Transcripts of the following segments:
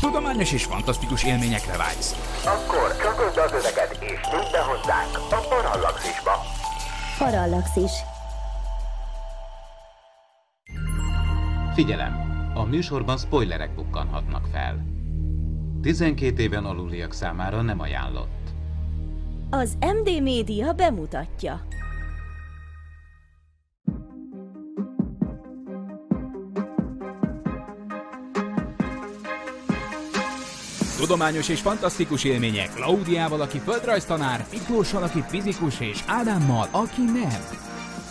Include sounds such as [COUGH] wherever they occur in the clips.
Tudományos és fantasztikus élményekre vágysz. Akkor csakozd az öveket és tűnt be hozzánk a Parallaxisba. Parallaxis. Figyelem! A műsorban spoilerek bukkanhatnak fel. 12 éven aluliak számára nem ajánlott. Az MD Média bemutatja. Tudományos és fantasztikus élmények Klaudiával, aki földrajztanár, Miklóssal, aki fizikus, és Ádámmal, aki nem.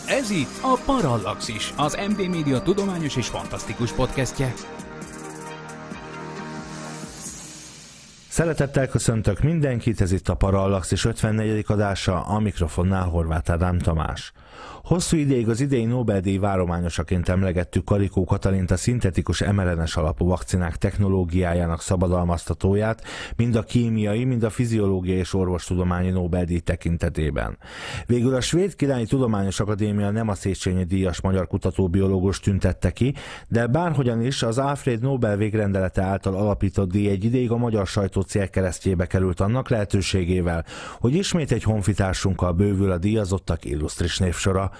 Ez itt a Parallaxis, az MD Media tudományos és fantasztikus podcastje. Szeretettel köszöntök mindenkit, ez itt a Parallaxis 54. adása, a mikrofonnál Horváth Ádám Tamás. Hosszú ideig az idei Nobel-díj várományosaként emlegettük Karikó Katalint a szintetikus mRNA alapú vakcinák technológiájának szabadalmaztatóját, mind a kémiai, mind a fiziológiai és orvostudományi Nobel-díj tekintetében. Végül a Svéd Királyi Tudományos Akadémia nem a Széchenyi díjas magyar kutatóbiológus tüntette ki, de bárhogyan is az Alfred Nobel végrendelete által alapított díj egy ideig a magyar sajtó célkeresztjébe került annak lehetőségével, hogy ismét egy honfitársunkkal bővül a díjazottak illusztris név műsora.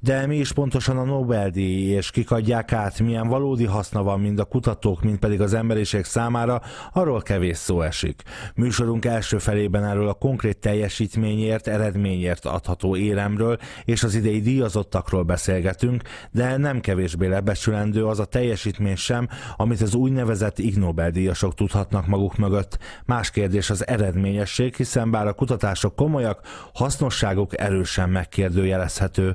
De mi is pontosan a Nobel-díj, és kik adják át, milyen valódi haszna van mind a kutatók, mind pedig az emberiség számára, arról kevés szó esik. Műsorunk első felében erről a konkrét teljesítményért, eredményért adható éremről és az idei díjazottakról beszélgetünk, de nem kevésbé lebecsülendő az a teljesítmény sem, amit az úgynevezett Ig Nobel-díjasok tudhatnak maguk mögött. Más kérdés az eredményesség, hiszen bár a kutatások komolyak, hasznosságuk erősen megkérdőjelezhető To.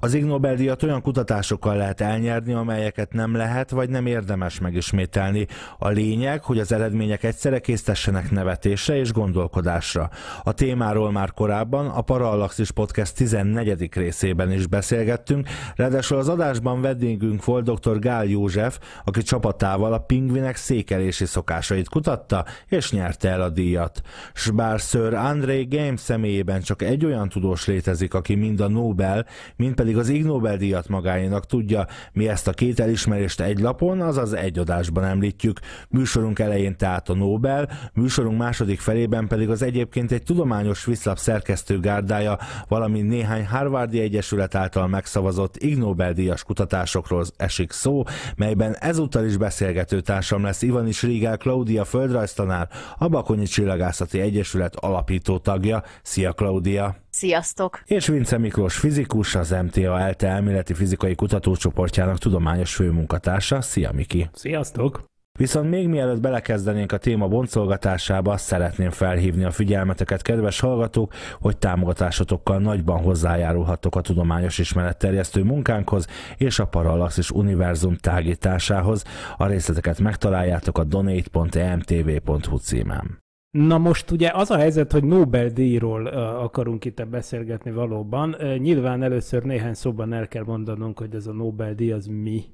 Az Ig Nobel-díjat olyan kutatásokkal lehet elnyerni, amelyeket nem lehet vagy nem érdemes megismételni. A lényeg, hogy az eredmények egyszerre késztessenek nevetésre és gondolkodásra. A témáról már korábban a Parallaxis Podcast 14. részében is beszélgettünk, ráadásul az adásban vendégünk volt dr. Gál József, aki csapatával a pingvinek székelési szokásait kutatta és nyerte el a díjat. S bár Sir André Game személyében csak egy olyan tudós létezik, aki mind a Nobel, mind pedig az Ig Nobel-díjat magáénak tudja. Mi ezt a két elismerést egy lapon, azaz egy adásban említjük. Műsorunk elején tehát a Nobel, műsorunk második felében pedig az egyébként egy tudományos visszlap szerkesztő gárdája, valamint néhány Harvardi Egyesület által megszavazott Ig Nobel-díjas kutatásokról esik szó, melyben ezúttal is beszélgető társam lesz Ivanis Rigel Klaudia földrajztanár, a Bakonyi Csillagászati Egyesület alapító tagja. Szia Klaudia! Sziasztok! És Vince Miklós fizikus, az MTA ELTE elméleti fizikai kutatócsoportjának tudományos főmunkatársa. Szia Miki! Sziasztok! Viszont még mielőtt belekezdenénk a téma boncolgatásába, szeretném felhívni a figyelmeteket, kedves hallgatók, hogy támogatásotokkal nagyban hozzájárulhattok a tudományos ismeretterjesztő munkánkhoz és a Parallaxis univerzum tágításához. A részleteket megtaláljátok a donate.emtv.hu e címen. Na most ugye az a helyzet, hogy Nobel-díjról akarunk itt beszélgetni valóban. Nyilván először néhány szóban el kell mondanunk, hogy ez a Nobel-díj az mi.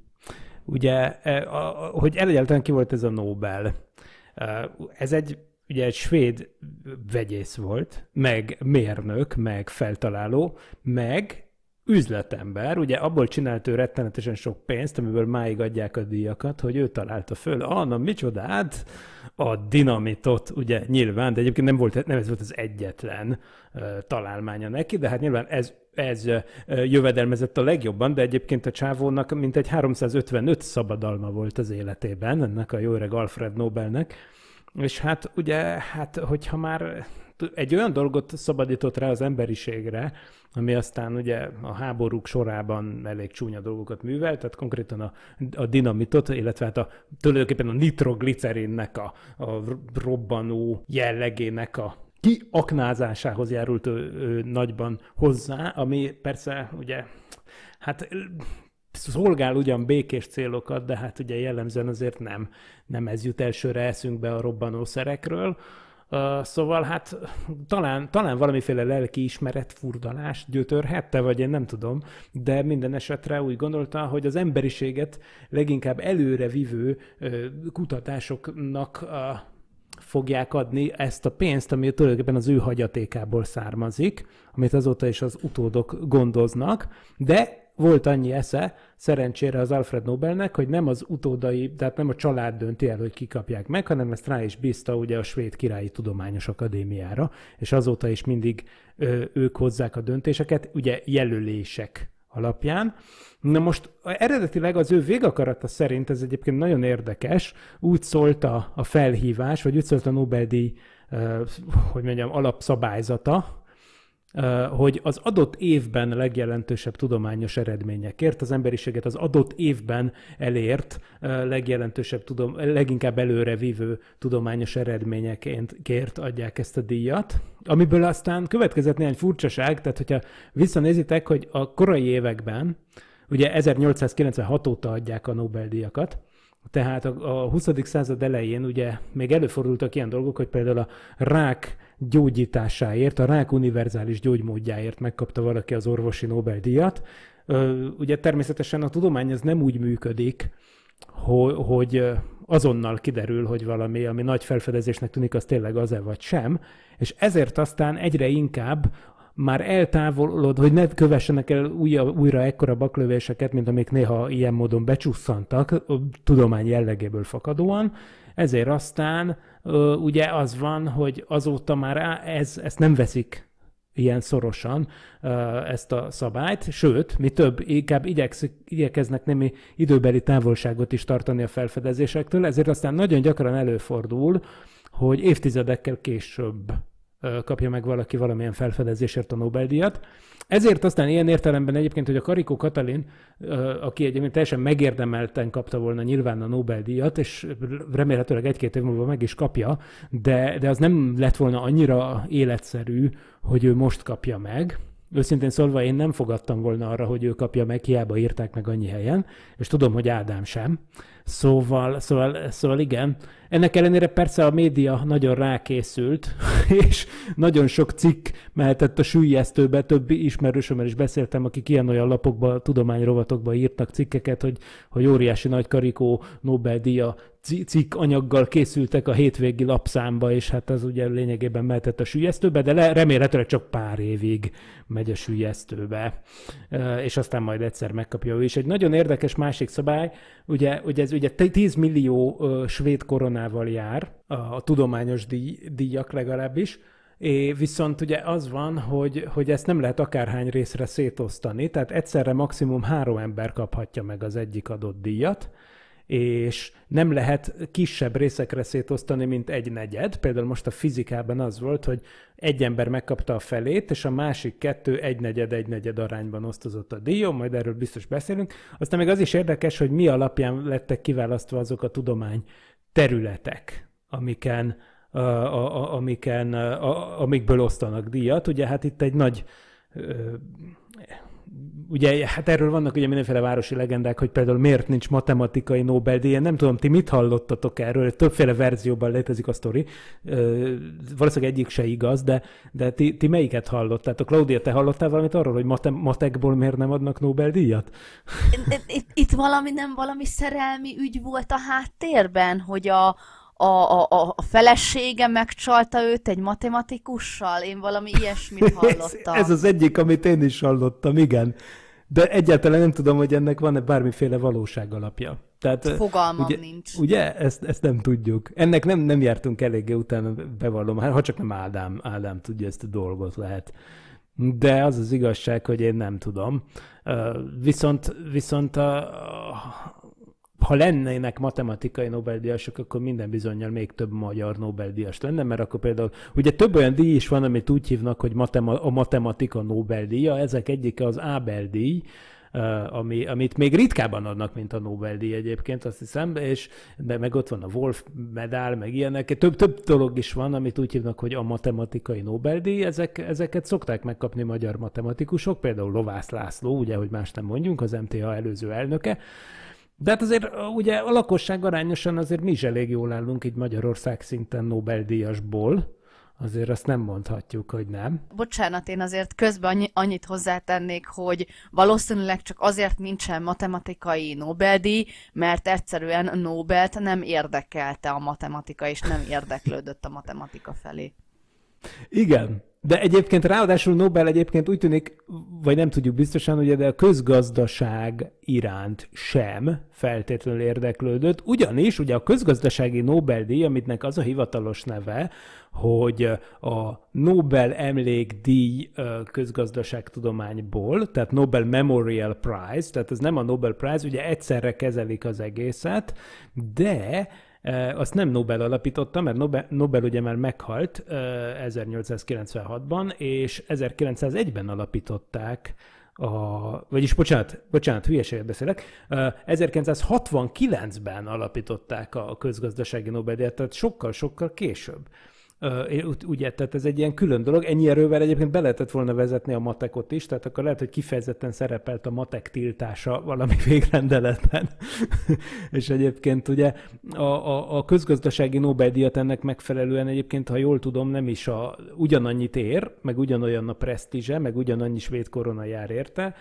Ugye, hogy egyáltalán ki volt ez a Nobel. Ez egy ugye egy svéd vegyész volt, meg mérnök, meg feltaláló, meg üzletember, ugye abból csinált ő rettenetesen sok pénzt, amiből máig adják a díjakat, hogy ő találta föl, ah, na micsodát, a dinamitot, ugye nyilván, de egyébként nem, volt, nem ez volt az egyetlen uh, találmánya neki, de hát nyilván ez, ez uh, jövedelmezett a legjobban, de egyébként a csávónak mintegy 355 szabadalma volt az életében, ennek a Jóreg Alfred Nobelnek, és hát ugye, hát hogyha már egy olyan dolgot szabadított rá az emberiségre, ami aztán ugye a háborúk sorában elég csúnya dolgokat művelt, tehát konkrétan a, a dinamitot, illetve hát a, tulajdonképpen a nitroglicerinnek a, a robbanó jellegének a kiaknázásához járult ő, ő nagyban hozzá, ami persze ugye, hát szolgál ugyan békés célokat, de hát ugye jellemzően azért nem, nem ez jut elsőre eszünkbe a robbanószerekről, szóval hát talán, talán valamiféle lelkiismeret furdalás gyötörhette, vagy én nem tudom, de minden esetre úgy gondolta, hogy az emberiséget leginkább előre vivő kutatásoknak fogják adni ezt a pénzt, ami tulajdonképpen az ő hagyatékából származik, amit azóta is az utódok gondoznak, de volt annyi esze, szerencsére az Alfred Nobelnek, hogy nem az utódai, tehát nem a család dönti el, hogy kikapják meg, hanem ezt rá is bízta ugye a Svéd Királyi Tudományos Akadémiára, és azóta is mindig ö, ők hozzák a döntéseket, ugye jelölések alapján. Na most eredetileg az ő végakarata szerint, ez egyébként nagyon érdekes, úgy szólt a, a felhívás, vagy úgy szólt a Nobel-díj, ö, hogy mondjam, alapszabályzata, hogy az adott évben legjelentősebb tudományos eredményekért, az emberiséget az adott évben elért legjelentősebb, tudom, leginkább előre vívő tudományos eredményeként kért adják ezt a díjat, amiből aztán következett néhány furcsaság, tehát hogyha visszanézitek, hogy a korai években, ugye 1896 óta adják a Nobel-díjakat, tehát a, 20. század elején ugye még előfordultak ilyen dolgok, hogy például a rák gyógyításáért, a rák univerzális gyógymódjáért megkapta valaki az orvosi Nobel-díjat. Ugye természetesen a tudomány ez nem úgy működik, hogy azonnal kiderül, hogy valami, ami nagy felfedezésnek tűnik, az tényleg az-e vagy sem, és ezért aztán egyre inkább már eltávolod, hogy ne kövessenek el újra, újra ekkora baklövéseket, mint amik néha ilyen módon becsusszantak, tudomány jellegéből fakadóan, ezért aztán ugye az van, hogy azóta már ez, ezt nem veszik ilyen szorosan ezt a szabályt, sőt, mi több, inkább igyekszik, igyekeznek némi időbeli távolságot is tartani a felfedezésektől, ezért aztán nagyon gyakran előfordul, hogy évtizedekkel később kapja meg valaki valamilyen felfedezésért a Nobel-díjat. Ezért aztán ilyen értelemben egyébként, hogy a Karikó Katalin, aki egyébként teljesen megérdemelten kapta volna nyilván a Nobel-díjat, és remélhetőleg egy-két év múlva meg is kapja, de, de az nem lett volna annyira életszerű, hogy ő most kapja meg. Őszintén szólva én nem fogadtam volna arra, hogy ő kapja meg, hiába írták meg annyi helyen, és tudom, hogy Ádám sem. Szóval, szóval, szóval igen. Ennek ellenére persze a média nagyon rákészült, [LAUGHS] és nagyon sok cikk mehetett a sűjjesztőbe, Többi ismerősömmel is beszéltem, akik ilyen-olyan lapokban, tudományrovatokba írtak cikkeket, hogy, hogy óriási nagy karikó Nobel-díja cikk anyaggal készültek a hétvégi lapszámba, és hát az ugye lényegében mehetett a sűjjesztőbe, de remélhetőleg csak pár évig megy a sűjjesztőbe, és aztán majd egyszer megkapja ő is. Egy nagyon érdekes másik szabály, ugye, ugye ez ugye 10 millió svéd koronával jár a, a tudományos díj, díjak legalábbis, É, viszont ugye az van, hogy, hogy ezt nem lehet akárhány részre szétosztani, tehát egyszerre maximum három ember kaphatja meg az egyik adott díjat, és nem lehet kisebb részekre szétosztani, mint egy negyed. Például most a fizikában az volt, hogy egy ember megkapta a felét, és a másik kettő egy negyed, egy negyed arányban osztozott a díjó, majd erről biztos beszélünk. Aztán még az is érdekes, hogy mi alapján lettek kiválasztva azok a tudomány területek, amiken, a, a, a, amiken a, amikből osztanak díjat. Ugye hát itt egy nagy ö, ugye hát erről vannak ugye mindenféle városi legendák, hogy például miért nincs matematikai Nobel-díj, nem tudom, ti mit hallottatok erről, többféle verzióban létezik a sztori, Ö, valószínűleg egyik se igaz, de, de ti, ti melyiket hallottátok? Claudia, te hallottál valamit arról, hogy mate- matekból miért nem adnak Nobel-díjat? Itt, itt valami nem valami szerelmi ügy volt a háttérben, hogy a, a, a, a felesége megcsalta őt egy matematikussal? Én valami ilyesmit [LAUGHS] hallottam. ez, ez az egyik, amit én is hallottam, igen. De egyáltalán nem tudom, hogy ennek van-e bármiféle valóság alapja. Tehát, Fogalmam ugye, nincs. Ugye? Ezt, ezt nem tudjuk. Ennek nem, nem jártunk eléggé utána, bevallom, hát ha csak nem Ádám, Ádám tudja ezt a dolgot lehet. De az az igazság, hogy én nem tudom. Viszont, viszont a, ha lennének matematikai Nobel-díjasok, akkor minden bizonyal még több magyar Nobel-díjas lenne, mert akkor például, ugye több olyan díj is van, amit úgy hívnak, hogy matema, a matematika Nobel-díja, ezek egyike az Ábel-díj, ami, amit még ritkában adnak, mint a Nobel-díj egyébként, azt hiszem, és, de meg ott van a Wolf medál, meg ilyenek, több, több dolog is van, amit úgy hívnak, hogy a matematikai Nobel-díj, ezek, ezeket szokták megkapni magyar matematikusok, például Lovász László, ugye, hogy más nem mondjunk, az MTA előző elnöke, de hát azért ugye a lakosság arányosan azért mi is elég jól állunk így Magyarország szinten Nobel-díjasból. Azért azt nem mondhatjuk, hogy nem. Bocsánat, én azért közben annyit hozzátennék, hogy valószínűleg csak azért nincsen matematikai Nobel-díj, mert egyszerűen Nobelt nem érdekelte a matematika, és nem érdeklődött a matematika felé. Igen, de egyébként ráadásul Nobel egyébként úgy tűnik, vagy nem tudjuk biztosan, ugye, de a közgazdaság iránt sem feltétlenül érdeklődött, ugyanis ugye a közgazdasági Nobel-díj, amitnek az a hivatalos neve, hogy a Nobel emlékdíj közgazdaságtudományból, tehát Nobel Memorial Prize, tehát ez nem a Nobel Prize, ugye egyszerre kezelik az egészet, de azt nem Nobel alapította, mert Nobel, Nobel ugye már meghalt 1896-ban, és 1901-ben alapították a, vagyis bocsánat, bocsánat, hülyeséget beszélek, 1969-ben alapították a közgazdasági Nobel-díjat, tehát sokkal-sokkal később. Uh, ugye, tehát ez egy ilyen külön dolog. Ennyi erővel egyébként be lehetett volna vezetni a matekot is, tehát akkor lehet, hogy kifejezetten szerepelt a matek tiltása valami [LAUGHS] végrendeletben. [LAUGHS] és egyébként ugye a, a, a közgazdasági Nobel-díjat ennek megfelelően egyébként, ha jól tudom, nem is a ugyanannyit ér, meg ugyanolyan a presztízse, meg ugyanannyi svéd korona jár érte,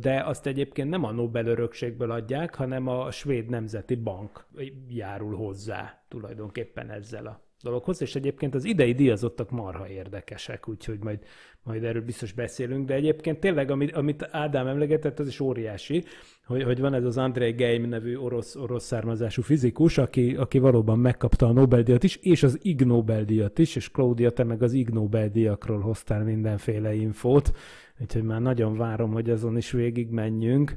de azt egyébként nem a Nobel örökségből adják, hanem a svéd nemzeti bank járul hozzá tulajdonképpen ezzel a dologhoz, és egyébként az idei díjazottak marha érdekesek, úgyhogy majd, majd erről biztos beszélünk, de egyébként tényleg, amit, amit Ádám emlegetett, az is óriási, hogy, hogy van ez az Andrei Geim nevű orosz, orosz származású fizikus, aki, aki valóban megkapta a Nobel-díjat is, és az Ig Nobel-díjat is, és Claudia, te meg az Ig Nobel-díjakról hoztál mindenféle infót, úgyhogy már nagyon várom, hogy azon is végig menjünk.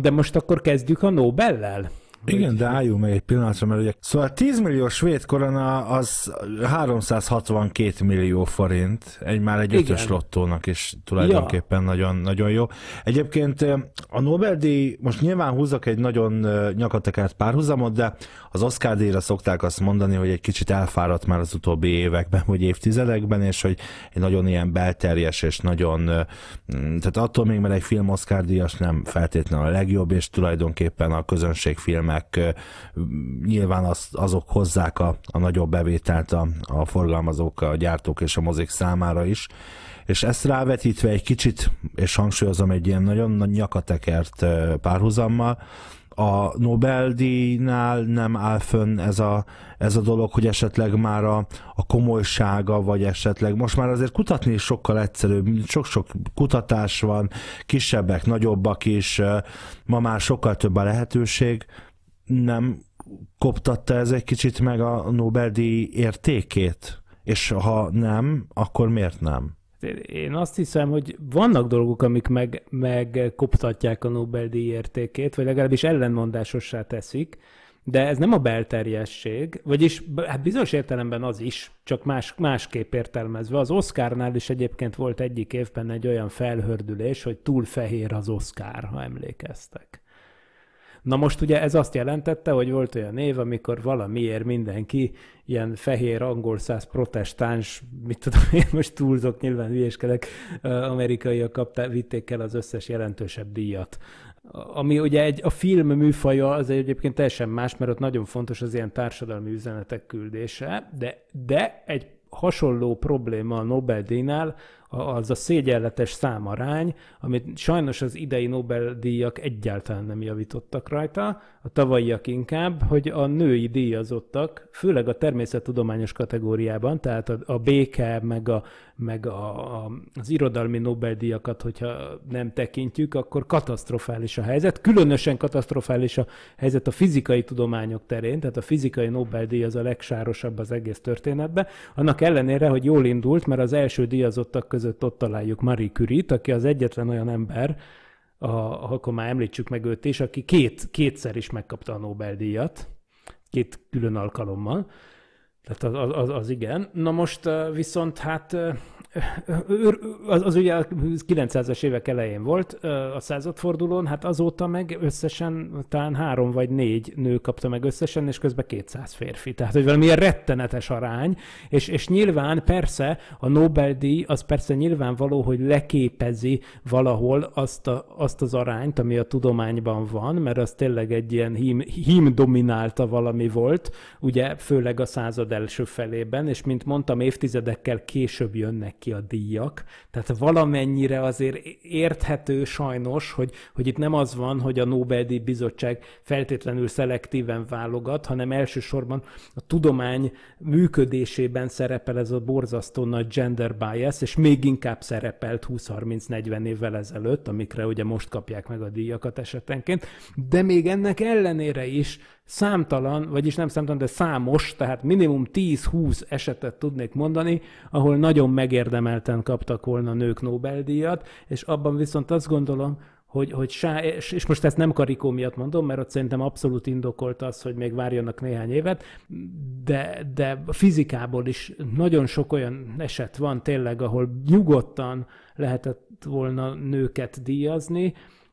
De most akkor kezdjük a Nobel-lel. Igen, de álljunk meg egy pillanatra, mert ugye... Szóval 10 millió svéd korona az 362 millió forint, egy már egy ötös lottónak is tulajdonképpen ja. nagyon, nagyon jó. Egyébként eh, a Nobel-díj, most nyilván húzok egy nagyon eh, nyakatekert párhuzamot, de az Oscar-díjra szokták azt mondani, hogy egy kicsit elfáradt már az utóbbi években, vagy évtizedekben, és hogy egy nagyon ilyen belterjes, és nagyon... Eh, mm, tehát attól még, mert egy film Oscar-díjas nem feltétlenül a legjobb, és tulajdonképpen a közönség filme filmek, nyilván az, azok hozzák a, a nagyobb bevételt a, a forgalmazók, a gyártók és a mozik számára is. És ezt rávetítve egy kicsit, és hangsúlyozom egy ilyen nagyon nagy nyakatekert párhuzammal, a Nobel-díjnál nem áll fönn ez a, ez a dolog, hogy esetleg már a, a komolysága, vagy esetleg most már azért kutatni is sokkal egyszerűbb, sok-sok kutatás van, kisebbek, nagyobbak is, ma már sokkal több a lehetőség, nem koptatta ez egy kicsit meg a Nobel-díj értékét? És ha nem, akkor miért nem? Én azt hiszem, hogy vannak dolgok, amik meg, meg koptatják a Nobel-díj értékét, vagy legalábbis ellenmondásossá teszik, de ez nem a belterjesség, vagyis hát bizonyos értelemben az is, csak más, másképp értelmezve. Az Oscarnál is egyébként volt egyik évben egy olyan felhördülés, hogy túl fehér az Oscar, ha emlékeztek. Na most ugye ez azt jelentette, hogy volt olyan év, amikor valamiért mindenki ilyen fehér, angol száz protestáns, mit tudom [LAUGHS] én, most túlzok, nyilván hülyéskedek, amerikaiak kapták, vitték el az összes jelentősebb díjat ami ugye egy, a film műfaja az egyébként teljesen más, mert ott nagyon fontos az ilyen társadalmi üzenetek küldése, de, de egy hasonló probléma a Nobel-díjnál az a szégyenletes számarány, amit sajnos az idei Nobel-díjak egyáltalán nem javítottak rajta, a tavalyiak inkább, hogy a női díjazottak, főleg a természettudományos kategóriában, tehát a, a béke, meg, a, meg a, a, az irodalmi Nobel-díjakat, hogyha nem tekintjük, akkor katasztrofális a helyzet. Különösen katasztrofális a helyzet a fizikai tudományok terén, tehát a fizikai Nobel-díj az a legsárosabb az egész történetben. Annak ellenére, hogy jól indult, mert az első díjazottak között között ott találjuk Marie Curie-t, aki az egyetlen olyan ember, a, akkor már említsük meg őt is, aki két, kétszer is megkapta a Nobel-díjat, két külön alkalommal. Tehát az, az, az igen. Na most viszont hát az, az ugye a 900-as évek elején volt a századfordulón, hát azóta meg összesen talán három vagy négy nő kapta meg összesen, és közben 200 férfi. Tehát, hogy valamilyen rettenetes arány, és, és nyilván persze a Nobel-díj az persze nyilvánvaló, hogy leképezi valahol azt, a, azt az arányt, ami a tudományban van, mert az tényleg egy ilyen hím, hím dominálta valami volt, ugye főleg a század első felében, és mint mondtam, évtizedekkel később jönnek ki a díjak. Tehát valamennyire azért érthető sajnos, hogy, hogy itt nem az van, hogy a Nobel-díj bizottság feltétlenül szelektíven válogat, hanem elsősorban a tudomány működésében szerepel ez a borzasztó nagy gender bias, és még inkább szerepelt 20-30-40 évvel ezelőtt, amikre ugye most kapják meg a díjakat esetenként, de még ennek ellenére is számtalan, vagyis nem számtalan, de számos, tehát minimum 10-20 esetet tudnék mondani, ahol nagyon megérdemelten kaptak volna nők Nobel-díjat, és abban viszont azt gondolom, hogy, hogy sá, és, és most ezt nem karikó miatt mondom, mert ott szerintem abszolút indokolt az, hogy még várjanak néhány évet, de, de fizikából is nagyon sok olyan eset van tényleg, ahol nyugodtan lehetett volna nőket díjazni,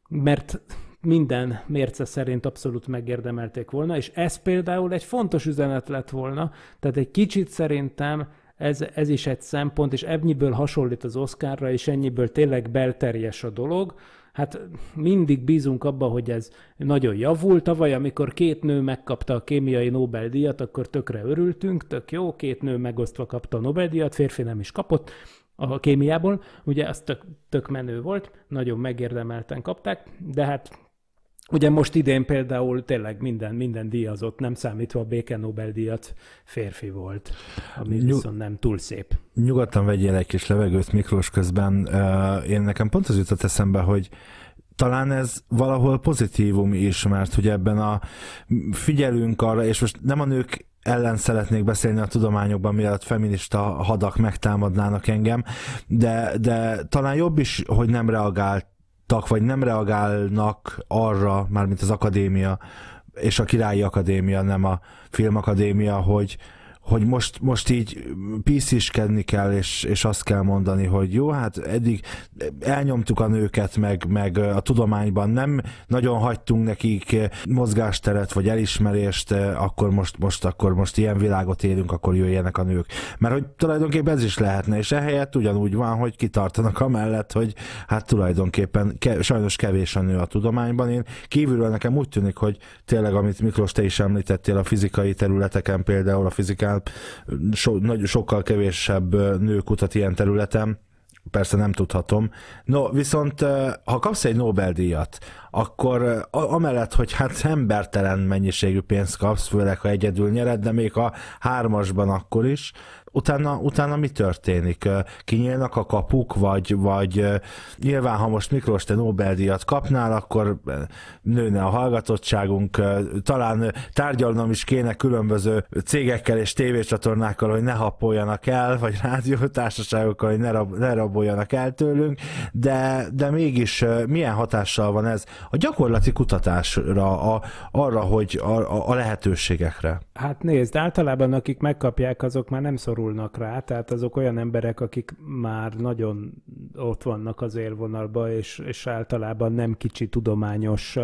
mert minden mérce szerint abszolút megérdemelték volna, és ez például egy fontos üzenet lett volna, tehát egy kicsit szerintem ez, ez is egy szempont, és ebből hasonlít az Oscarra, és ennyiből tényleg belterjes a dolog, hát mindig bízunk abba, hogy ez nagyon javult Tavaly, amikor két nő megkapta a kémiai Nobel-díjat, akkor tökre örültünk, tök jó, két nő megosztva kapta a Nobel-díjat, férfi nem is kapott a kémiából, ugye az tök, tök menő volt, nagyon megérdemelten kapták, de hát Ugye most idén például tényleg minden, minden díjazott, nem számítva a Béke Nobel-díjat, férfi volt, ami Nyug- viszont nem túl szép. Nyugodtan vegyél egy kis levegőt Miklós közben. Én nekem pont az jutott eszembe, hogy talán ez valahol pozitívum is, mert hogy ebben a figyelünk arra, és most nem a nők ellen szeretnék beszélni a tudományokban, mielőtt feminista hadak megtámadnának engem, de, de talán jobb is, hogy nem reagált reagáltak, vagy nem reagálnak arra, mármint az akadémia, és a Királyi Akadémia, nem a Filmakadémia, hogy, hogy most, most így pisziskedni kell, és, és azt kell mondani, hogy jó, hát eddig elnyomtuk a nőket, meg, meg a tudományban nem nagyon hagytunk nekik mozgásteret, vagy elismerést, akkor most, most, akkor most ilyen világot élünk, akkor jöjjenek a nők. Mert hogy tulajdonképpen ez is lehetne, és ehelyett ugyanúgy van, hogy kitartanak amellett, hogy hát tulajdonképpen ke, sajnos kevés a nő a tudományban. Én kívülről nekem úgy tűnik, hogy tényleg, amit Miklós te is említettél a fizikai területeken, például a fizikán so, sokkal kevésebb nő kutat ilyen területen, persze nem tudhatom. No, viszont ha kapsz egy Nobel-díjat, akkor amellett, hogy hát embertelen mennyiségű pénzt kapsz, főleg ha egyedül nyered, de még a hármasban akkor is, utána, utána mi történik? Kinyílnak a kapuk, vagy, vagy nyilván, ha most Miklós te Nobel-díjat kapnál, akkor nőne a hallgatottságunk, talán tárgyalnom is kéne különböző cégekkel és tévécsatornákkal, hogy ne hapoljanak el, vagy rádiótársaságokkal, hogy ne, rab, ne raboljanak el tőlünk, de, de mégis milyen hatással van ez? a gyakorlati kutatásra, a, arra, hogy a, a lehetőségekre? Hát nézd, általában akik megkapják, azok már nem szorulnak rá, tehát azok olyan emberek, akik már nagyon ott vannak az élvonalba, és, és általában nem kicsi tudományos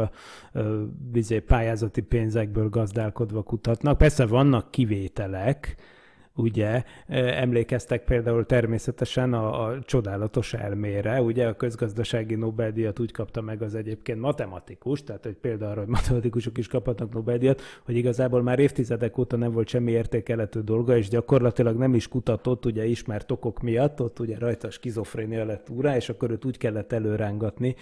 bizé, pályázati pénzekből gazdálkodva kutatnak. Persze vannak kivételek, ugye e, emlékeztek például természetesen a, a csodálatos elmére, ugye a közgazdasági Nobel-díjat úgy kapta meg az egyébként matematikus, tehát egy példa arra, hogy matematikusok is kaphatnak Nobel-díjat, hogy igazából már évtizedek óta nem volt semmi értékelhető dolga, és gyakorlatilag nem is kutatott, ugye ismert okok miatt, ott ugye rajta skizofrénia lett úrá, és akkor őt úgy kellett előrángatni,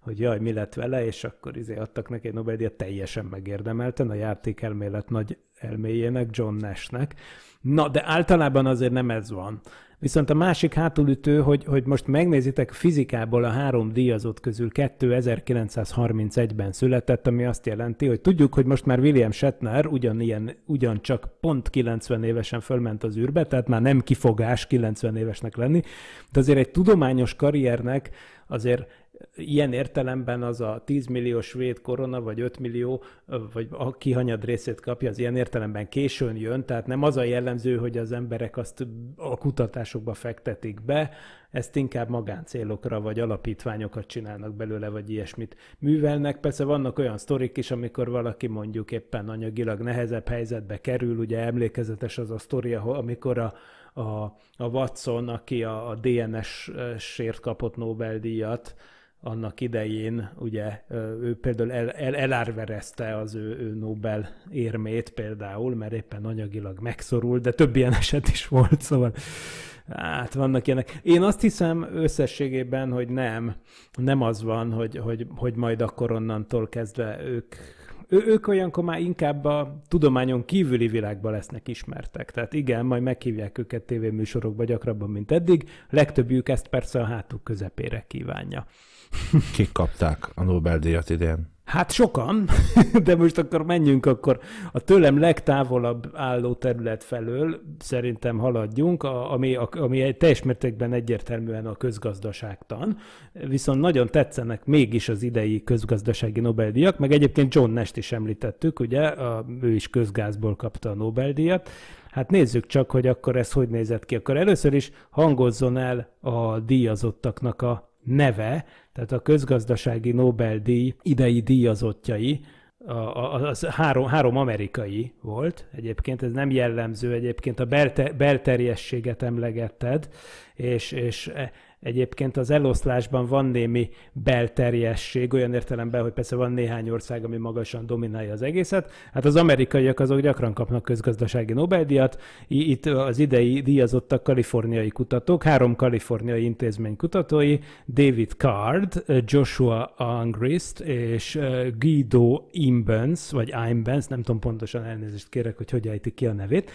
hogy jaj, mi lett vele, és akkor izé adtak neki egy Nobel-díjat teljesen megérdemelten a játékelmélet nagy elméjének, John Nashnek. Na, de általában azért nem ez van. Viszont a másik hátulütő, hogy, hogy most megnézitek fizikából a három díjazott közül 2931-ben született, ami azt jelenti, hogy tudjuk, hogy most már William Shatner ugyanilyen, ugyancsak pont 90 évesen fölment az űrbe, tehát már nem kifogás 90 évesnek lenni, de azért egy tudományos karriernek azért ilyen értelemben az a 10 millió svéd korona, vagy 5 millió, vagy a kihanyad részét kapja, az ilyen értelemben későn jön, tehát nem az a jellemző, hogy az emberek azt a kutatásokba fektetik be, ezt inkább magáncélokra, vagy alapítványokat csinálnak belőle, vagy ilyesmit művelnek. Persze vannak olyan sztorik is, amikor valaki mondjuk éppen anyagilag nehezebb helyzetbe kerül, ugye emlékezetes az a sztori, amikor a, a, a Watson, aki a, a DNS-sért kapott Nobel-díjat, annak idején, ugye ő például el, el, elárverezte az ő, ő Nobel érmét például, mert éppen anyagilag megszorult, de több ilyen eset is volt, szóval Hát vannak ilyenek. Én azt hiszem összességében, hogy nem. Nem az van, hogy, hogy, hogy majd akkor onnantól kezdve ők ő, ők olyankor már inkább a tudományon kívüli világban lesznek ismertek. Tehát igen, majd meghívják őket tévéműsorokba gyakrabban, mint eddig. Legtöbbjük ezt persze a hátuk közepére kívánja. [LAUGHS] Kik kapták a Nobel-díjat idén? Hát sokan, [LAUGHS] de most akkor menjünk akkor a tőlem legtávolabb álló terület felől, szerintem haladjunk, ami, ami teljes mértékben egyértelműen a közgazdaságtan, viszont nagyon tetszenek mégis az idei közgazdasági Nobel-díjak, meg egyébként John Nest is említettük, ugye, a, ő is közgázból kapta a Nobel-díjat, Hát nézzük csak, hogy akkor ez hogy nézett ki. Akkor először is hangozzon el a díjazottaknak a neve, tehát a közgazdasági Nobel-díj idei díjazottjai, a, a, az három, három amerikai volt egyébként, ez nem jellemző egyébként, a belte, belterjességet emlegetted, és, és Egyébként az eloszlásban van némi belterjesség, olyan értelemben, hogy persze van néhány ország, ami magasan dominálja az egészet. Hát az amerikaiak azok gyakran kapnak közgazdasági Nobel-díjat. Itt az idei díjazottak kaliforniai kutatók, három kaliforniai intézmény kutatói, David Card, Joshua Angrist és Guido Imbens, vagy Imbens, nem tudom pontosan elnézést kérek, hogy hogy ejtik ki a nevét.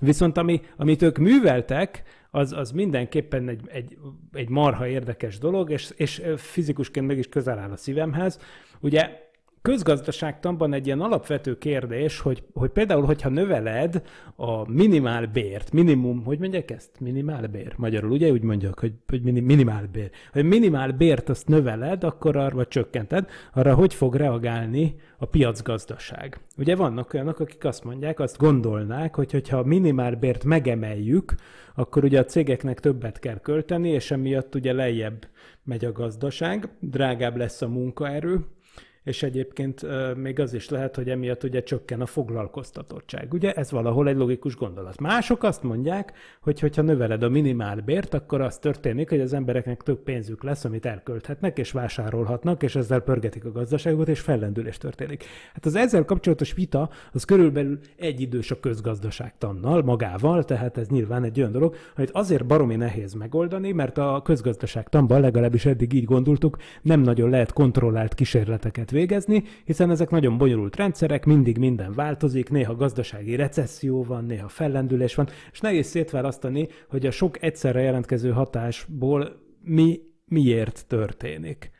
Viszont ami, amit ők műveltek, az, az mindenképpen egy, egy, egy marha érdekes dolog, és, és fizikusként meg is közel áll a szívemhez. Ugye közgazdaságtanban egy ilyen alapvető kérdés, hogy, hogy például, hogyha növeled a minimál bért, minimum, hogy mondják ezt? Minimál bér, magyarul, ugye úgy mondjuk, hogy, hogy minimál bér. Hogy minimál bért azt növeled, akkor arra vagy csökkented, arra hogy fog reagálni a piacgazdaság. Ugye vannak olyanok, akik azt mondják, azt gondolnák, hogy hogyha a minimál bért megemeljük, akkor ugye a cégeknek többet kell költeni, és emiatt ugye lejjebb megy a gazdaság, drágább lesz a munkaerő, és egyébként még az is lehet, hogy emiatt ugye csökken a foglalkoztatottság. Ugye ez valahol egy logikus gondolat. Mások azt mondják, hogy hogyha növeled a minimálbért, akkor az történik, hogy az embereknek több pénzük lesz, amit elkölthetnek és vásárolhatnak, és ezzel pörgetik a gazdaságot, és fellendülés történik. Hát az ezzel kapcsolatos vita az körülbelül idős a közgazdaságtannal, magával, tehát ez nyilván egy olyan dolog, amit azért baromi nehéz megoldani, mert a közgazdaságtanban legalábbis eddig így gondoltuk, nem nagyon lehet kontrollált kísérleteket végezni, hiszen ezek nagyon bonyolult rendszerek, mindig minden változik, néha gazdasági recesszió van, néha fellendülés van, és nehéz szétválasztani, hogy a sok egyszerre jelentkező hatásból mi miért történik.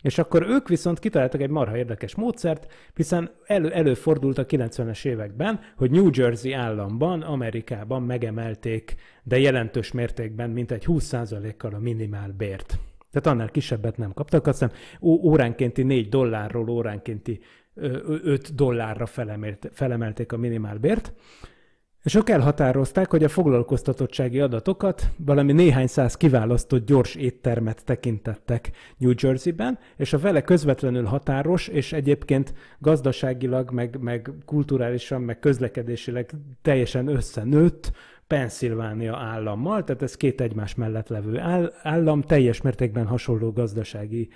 És akkor ők viszont kitaláltak egy marha érdekes módszert, hiszen elő, előfordult a 90-es években, hogy New Jersey államban, Amerikában megemelték, de jelentős mértékben, mint egy 20%-kal a minimál bért. Tehát annál kisebbet nem kaptak, azt óránkénti 4 dollárról óránkénti 5 dollárra felemelt, felemelték a minimálbért, és ők elhatározták, hogy a foglalkoztatottsági adatokat valami néhány száz kiválasztott gyors éttermet tekintettek New Jersey-ben, és a vele közvetlenül határos, és egyébként gazdaságilag, meg, meg kulturálisan, meg közlekedésileg teljesen összenőtt Pennsylvania állammal, tehát ez két egymás mellett levő állam, teljes mértékben hasonló gazdasági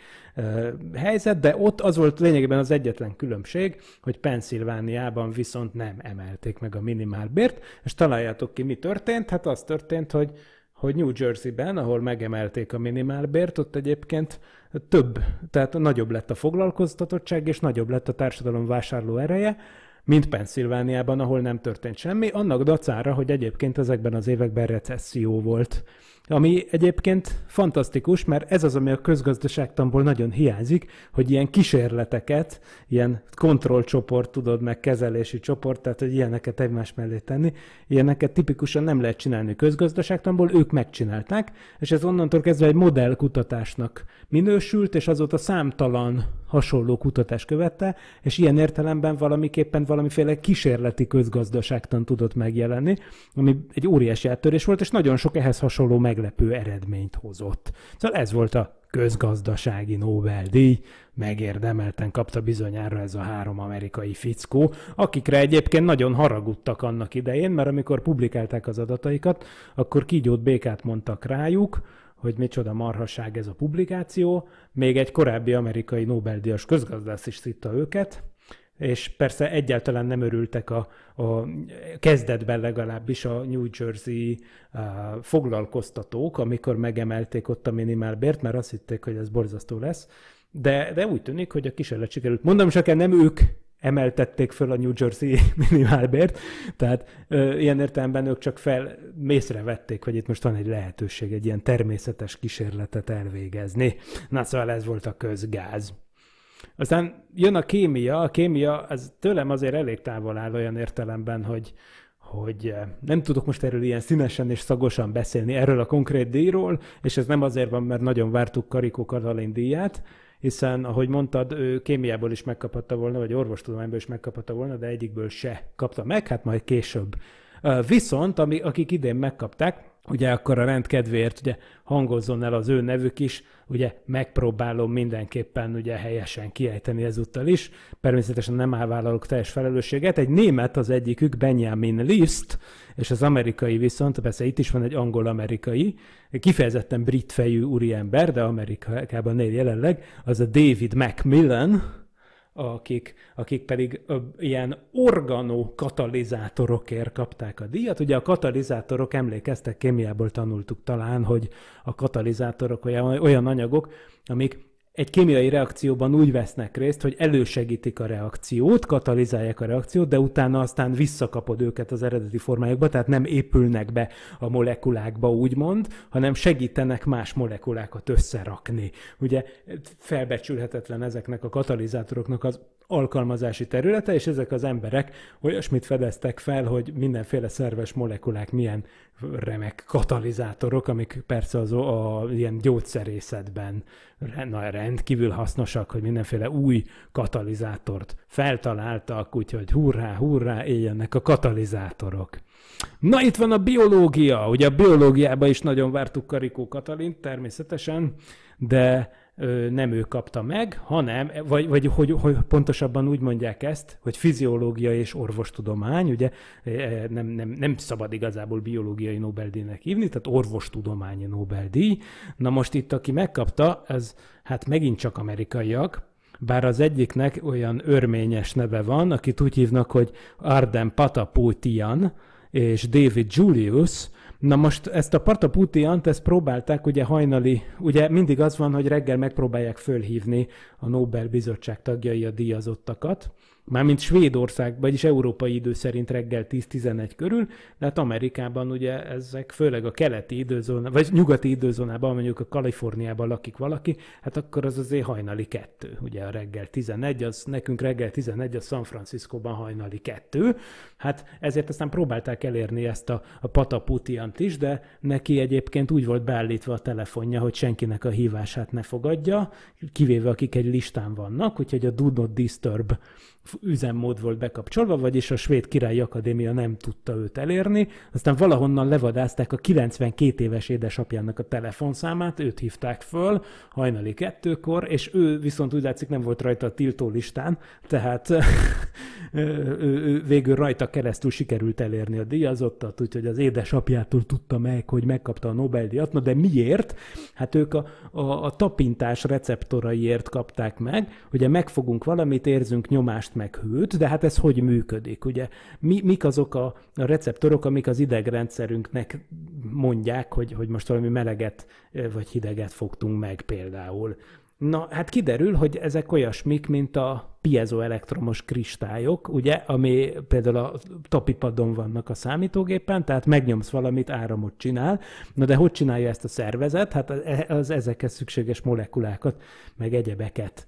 helyzet, de ott az volt lényegében az egyetlen különbség, hogy Pennsylvániában viszont nem emelték meg a minimálbért, és találjátok ki, mi történt, hát az történt, hogy hogy New Jersey-ben, ahol megemelték a minimálbért, ott egyébként több, tehát nagyobb lett a foglalkoztatottság, és nagyobb lett a társadalom vásárló ereje, mint Pennsylvániában, ahol nem történt semmi, annak dacára, hogy egyébként ezekben az években recesszió volt. Ami egyébként fantasztikus, mert ez az, ami a közgazdaságtanból nagyon hiányzik, hogy ilyen kísérleteket, ilyen kontrollcsoport, tudod, meg kezelési csoport, tehát hogy ilyeneket egymás mellé tenni, ilyeneket tipikusan nem lehet csinálni közgazdaságtanból, ők megcsinálták, és ez onnantól kezdve egy modellkutatásnak minősült, és azóta számtalan hasonló kutatás követte, és ilyen értelemben valamiképpen valamiféle kísérleti közgazdaságtan tudott megjelenni, ami egy óriási áttörés volt, és nagyon sok ehhez hasonló meg meglepő eredményt hozott. Szóval ez volt a közgazdasági Nobel-díj, megérdemelten kapta bizonyára ez a három amerikai fickó, akikre egyébként nagyon haragudtak annak idején, mert amikor publikálták az adataikat, akkor kígyót békát mondtak rájuk, hogy micsoda marhaság ez a publikáció. Még egy korábbi amerikai Nobel-díjas közgazdász is szitta őket, és persze egyáltalán nem örültek a, a kezdetben legalábbis a New Jersey a, foglalkoztatók, amikor megemelték ott a minimálbért, mert azt hitték, hogy ez borzasztó lesz, de, de úgy tűnik, hogy a kísérlet sikerült. Mondom, csak nem ők emeltették föl a New Jersey [LAUGHS] minimálbért, tehát ö, ilyen értelemben ők csak fel mészre vették, hogy itt most van egy lehetőség egy ilyen természetes kísérletet elvégezni. Na szóval ez volt a közgáz. Aztán jön a kémia, a kémia ez tőlem azért elég távol áll olyan értelemben, hogy, hogy eh, nem tudok most erről ilyen színesen és szagosan beszélni, erről a konkrét díjról, és ez nem azért van, mert nagyon vártuk Karikó Katalin díját, hiszen, ahogy mondtad, ő kémiából is megkaphatta volna, vagy orvostudományból is megkaphatta volna, de egyikből se kapta meg, hát majd később. Eh, viszont, ami, akik idén megkapták, ugye akkor a rendkedvéért ugye hangozzon el az ő nevük is, ugye megpróbálom mindenképpen ugye helyesen kiejteni ezúttal is. Természetesen nem elvállalok teljes felelősséget. Egy német az egyikük, Benjamin List, és az amerikai viszont, persze itt is van egy angol-amerikai, kifejezetten brit fejű úriember, de Amerikában él jelenleg, az a David Macmillan, akik, akik pedig ilyen organó katalizátorokért kapták a díjat. Ugye a katalizátorok, emlékeztek, kémiából tanultuk talán, hogy a katalizátorok olyan, olyan anyagok, amik egy kémiai reakcióban úgy vesznek részt, hogy elősegítik a reakciót, katalizálják a reakciót, de utána aztán visszakapod őket az eredeti formájukba, tehát nem épülnek be a molekulákba, úgymond, hanem segítenek más molekulákat összerakni. Ugye felbecsülhetetlen ezeknek a katalizátoroknak az alkalmazási területe, és ezek az emberek olyasmit fedeztek fel, hogy mindenféle szerves molekulák milyen remek katalizátorok, amik persze az a, a ilyen gyógyszerészetben na, rendkívül hasznosak, hogy mindenféle új katalizátort feltaláltak, úgyhogy hurrá, hurrá, éljenek a katalizátorok. Na itt van a biológia, ugye a biológiában is nagyon vártuk Karikó Katalint természetesen, de nem ő kapta meg, hanem, vagy, vagy hogy, hogy pontosabban úgy mondják ezt, hogy fiziológia és orvostudomány, ugye nem, nem, nem szabad igazából biológiai Nobel-díjnak hívni, tehát orvostudományi Nobel-díj. Na most itt, aki megkapta, ez hát megint csak amerikaiak, bár az egyiknek olyan örményes neve van, akit úgy hívnak, hogy Arden Pataputian, és David Julius, Na most ezt a partaputiant, ezt próbálták ugye hajnali, ugye mindig az van, hogy reggel megpróbálják fölhívni a Nobel-bizottság tagjai a díjazottakat, mármint Svédország, vagyis európai idő szerint reggel 10-11 körül, de hát Amerikában ugye ezek főleg a keleti időzóna, vagy nyugati időzónában, mondjuk a Kaliforniában lakik valaki, hát akkor az azért hajnali kettő. Ugye a reggel 11, az nekünk reggel 11, a San Franciscóban hajnali kettő. Hát ezért aztán próbálták elérni ezt a, a pataputiant is, de neki egyébként úgy volt beállítva a telefonja, hogy senkinek a hívását ne fogadja, kivéve akik egy listán vannak, úgyhogy a Do Not Disturb üzemmód volt bekapcsolva, vagyis a Svéd Királyi Akadémia nem tudta őt elérni, aztán valahonnan levadázták a 92 éves édesapjának a telefonszámát, őt hívták föl hajnali kettőkor, és ő viszont úgy látszik nem volt rajta a tiltó listán, tehát ő, [LAUGHS] ő, végül rajta keresztül sikerült elérni a díjazottat, úgyhogy az édesapjától tudta meg, hogy megkapta a Nobel-díjat, na de miért? Hát ők a, a, a tapintás receptoraiért kapták meg, hogy megfogunk valamit, érzünk nyomást mást meg hőt, de hát ez hogy működik, ugye? Mi, mik azok a, a receptorok, amik az idegrendszerünknek mondják, hogy, hogy most valami meleget vagy hideget fogtunk meg például. Na, hát kiderül, hogy ezek olyasmik, mint a piezoelektromos kristályok, ugye, ami például a tapipadon vannak a számítógépen, tehát megnyomsz valamit, áramot csinál. Na de hogy csinálja ezt a szervezet? Hát az e, ezekhez szükséges molekulákat, meg egyebeket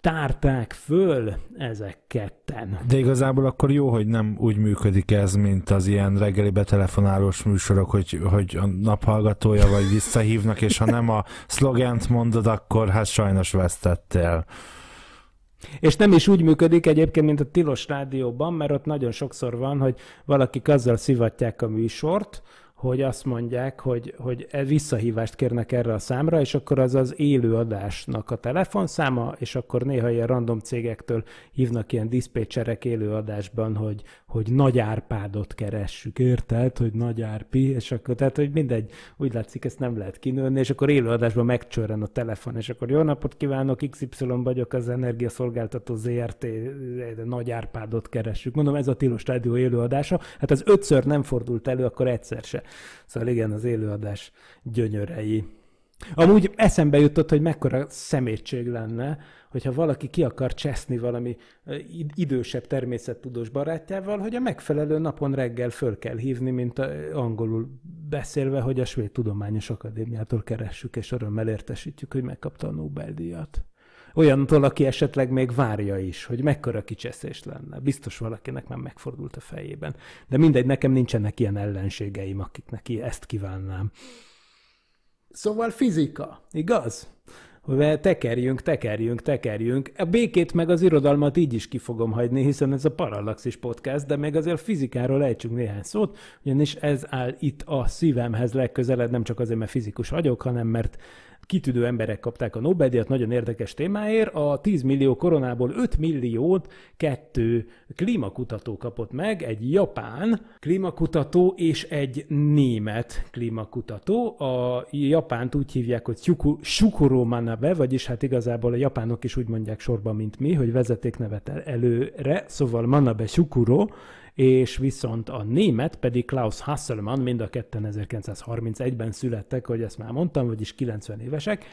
tárták föl ezek ketten. De igazából akkor jó, hogy nem úgy működik ez, mint az ilyen reggeli betelefonálós műsorok, hogy, hogy a naphallgatója vagy visszahívnak, és ha nem a szlogent mondod, akkor hát sajnos vesztettél. És nem is úgy működik egyébként, mint a Tilos Rádióban, mert ott nagyon sokszor van, hogy valaki azzal szivatják a műsort, hogy azt mondják, hogy, hogy e visszahívást kérnek erre a számra, és akkor az az élő adásnak a telefonszáma, és akkor néha ilyen random cégektől hívnak ilyen diszpécserek élő adásban, hogy, hogy Nagy Árpádot keressük, érted, hogy Nagy Árpi, és akkor tehát, hogy mindegy, úgy látszik, ezt nem lehet kinőni, és akkor élő adásban megcsörren a telefon, és akkor jó napot kívánok, XY vagyok az Energiaszolgáltató ZRT, Nagy Árpádot keressük. Mondom, ez a Tilos Rádió élő adása, hát az ötször nem fordult elő, akkor egyszer se. Szóval igen, az élőadás gyönyörei. Amúgy eszembe jutott, hogy mekkora szemétség lenne, hogyha valaki ki akar cseszni valami idősebb természettudós barátjával, hogy a megfelelő napon reggel föl kell hívni, mint a, angolul beszélve, hogy a Svéd Tudományos Akadémiától keressük, és örömmel értesítjük, hogy megkapta a Nobel-díjat olyantól, aki esetleg még várja is, hogy mekkora kicseszés lenne. Biztos valakinek már megfordult a fejében. De mindegy, nekem nincsenek ilyen ellenségeim, akiknek ezt kívánnám. Szóval fizika. Igaz? tekerjünk, tekerjünk, tekerjünk. A békét meg az irodalmat így is ki fogom hagyni, hiszen ez a Parallaxis podcast, de még azért a fizikáról ejtsünk néhány szót, ugyanis ez áll itt a szívemhez legközelebb, nem csak azért, mert fizikus vagyok, hanem mert kitűnő emberek kapták a Nobel-díjat nagyon érdekes témáért. A 10 millió koronából 5 milliót kettő klímakutató kapott meg, egy japán klímakutató és egy német klímakutató. A japánt úgy hívják, hogy Shukuro Manabe, vagyis hát igazából a japánok is úgy mondják sorban, mint mi, hogy vezetéknevet előre, szóval Manabe Shukuro, és viszont a német pedig Klaus Hasselmann, mind a ketten 1931-ben születtek, hogy ezt már mondtam, vagyis 90 évesek.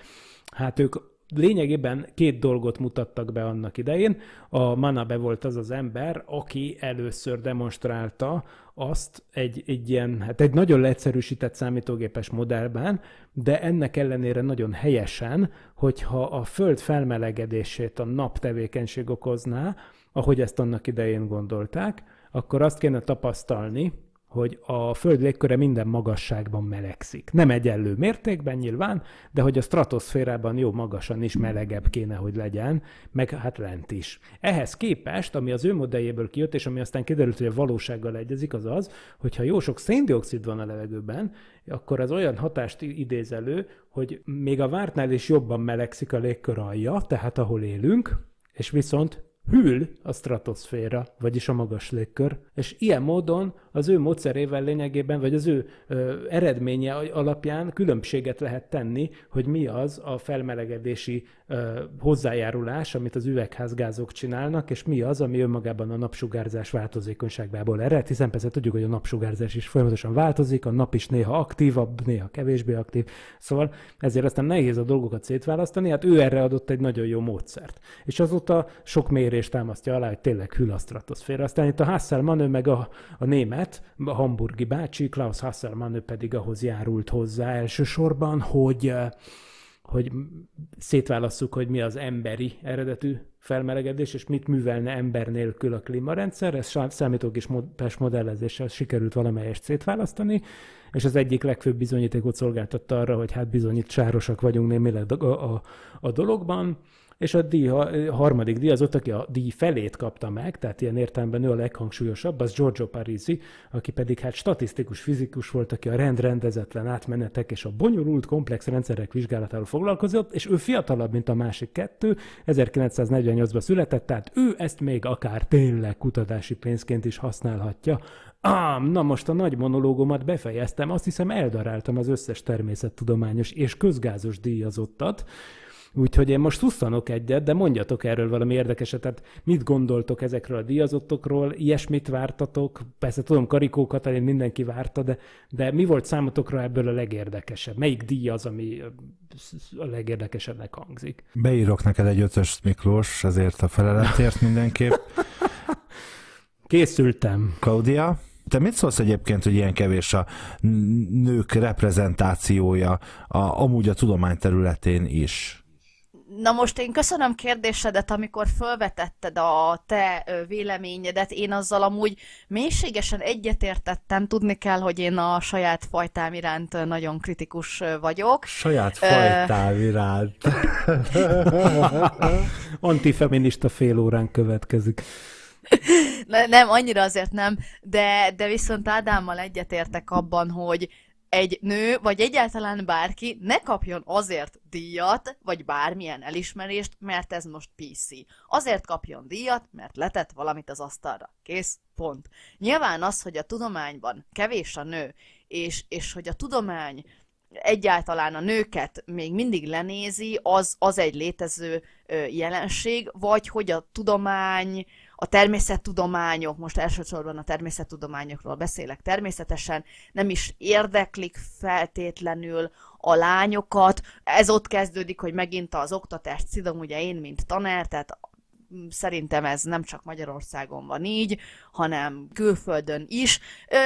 Hát ők lényegében két dolgot mutattak be annak idején. A Manabe volt az az ember, aki először demonstrálta azt egy, egy ilyen, hát egy nagyon leegyszerűsített számítógépes modellben, de ennek ellenére nagyon helyesen, hogyha a föld felmelegedését a nap tevékenység okozná, ahogy ezt annak idején gondolták, akkor azt kéne tapasztalni, hogy a Föld légköre minden magasságban melegszik. Nem egyenlő mértékben nyilván, de hogy a stratoszférában jó magasan is melegebb kéne, hogy legyen, meg hát lent is. Ehhez képest, ami az ő modelljéből kijött, és ami aztán kiderült, hogy a valósággal egyezik, az az, hogyha jó sok széndiokszid van a levegőben, akkor az olyan hatást idéz elő, hogy még a vártnál is jobban melegszik a légkör alja, tehát ahol élünk, és viszont hűl a stratoszféra, vagyis a magas légkör, és ilyen módon az ő módszerével lényegében, vagy az ő ö, eredménye alapján különbséget lehet tenni, hogy mi az a felmelegedési hozzájárulás, amit az üvegházgázok csinálnak, és mi az, ami önmagában a napsugárzás változékonyságából ered, hiszen persze tudjuk, hogy a napsugárzás is folyamatosan változik, a nap is néha aktívabb, néha kevésbé aktív, szóval ezért aztán nehéz a dolgokat szétválasztani, hát ő erre adott egy nagyon jó módszert. És azóta sok mérés támasztja alá, hogy tényleg hűl a stratoszféra. Aztán itt a Hasselmann, ő meg a, a német, a hamburgi bácsi, Klaus Hasselmann, ő pedig ahhoz járult hozzá elsősorban, hogy hogy szétválasszuk, hogy mi az emberi eredetű felmelegedés, és mit művelne ember nélkül a klímarendszer. Ezt számítógépes modellezéssel sikerült valamelyest szétválasztani, és az egyik legfőbb bizonyítékot szolgáltatta arra, hogy hát bizonyít sárosak vagyunk némileg a, a, a dologban és a díj, a harmadik ott, aki a díj felét kapta meg, tehát ilyen értelemben ő a leghangsúlyosabb, az Giorgio Parisi, aki pedig hát statisztikus fizikus volt, aki a rendrendezetlen átmenetek és a bonyolult komplex rendszerek vizsgálatáról foglalkozott, és ő fiatalabb, mint a másik kettő, 1948-ban született, tehát ő ezt még akár tényleg kutatási pénzként is használhatja. Ám, na most a nagy monológomat befejeztem, azt hiszem eldaráltam az összes természettudományos és közgázos díjazottat, Úgyhogy én most szusszanok egyet, de mondjatok erről valami érdekeset. Tehát mit gondoltok ezekről a díjazottokról? Ilyesmit vártatok? Persze tudom, Karikó Katalin mindenki várta, de, de mi volt számotokra ebből a legérdekesebb? Melyik díj az, ami a legérdekesebbnek hangzik? Beírok neked egy ötös Miklós, ezért a feleletért mindenképp. [LAUGHS] Készültem. Claudia? Te mit szólsz egyébként, hogy ilyen kevés a nők reprezentációja a, amúgy a tudomány területén is? Na most én köszönöm kérdésedet, amikor felvetetted a te véleményedet, én azzal amúgy mélységesen egyetértettem, tudni kell, hogy én a saját fajtám iránt nagyon kritikus vagyok. Saját fajtám uh... iránt. [LAUGHS] Antifeminista fél órán következik. nem, annyira azért nem, de, de viszont Ádámmal egyetértek abban, hogy egy nő, vagy egyáltalán bárki ne kapjon azért díjat, vagy bármilyen elismerést, mert ez most PC. Azért kapjon díjat, mert letett valamit az asztalra. Kész, pont. Nyilván az, hogy a tudományban kevés a nő, és, és hogy a tudomány egyáltalán a nőket még mindig lenézi, az, az egy létező jelenség, vagy hogy a tudomány a természettudományok, most elsősorban a természettudományokról beszélek természetesen, nem is érdeklik feltétlenül a lányokat. Ez ott kezdődik, hogy megint az oktatást szidom ugye én, mint tanár, tehát szerintem ez nem csak Magyarországon van így, hanem külföldön is.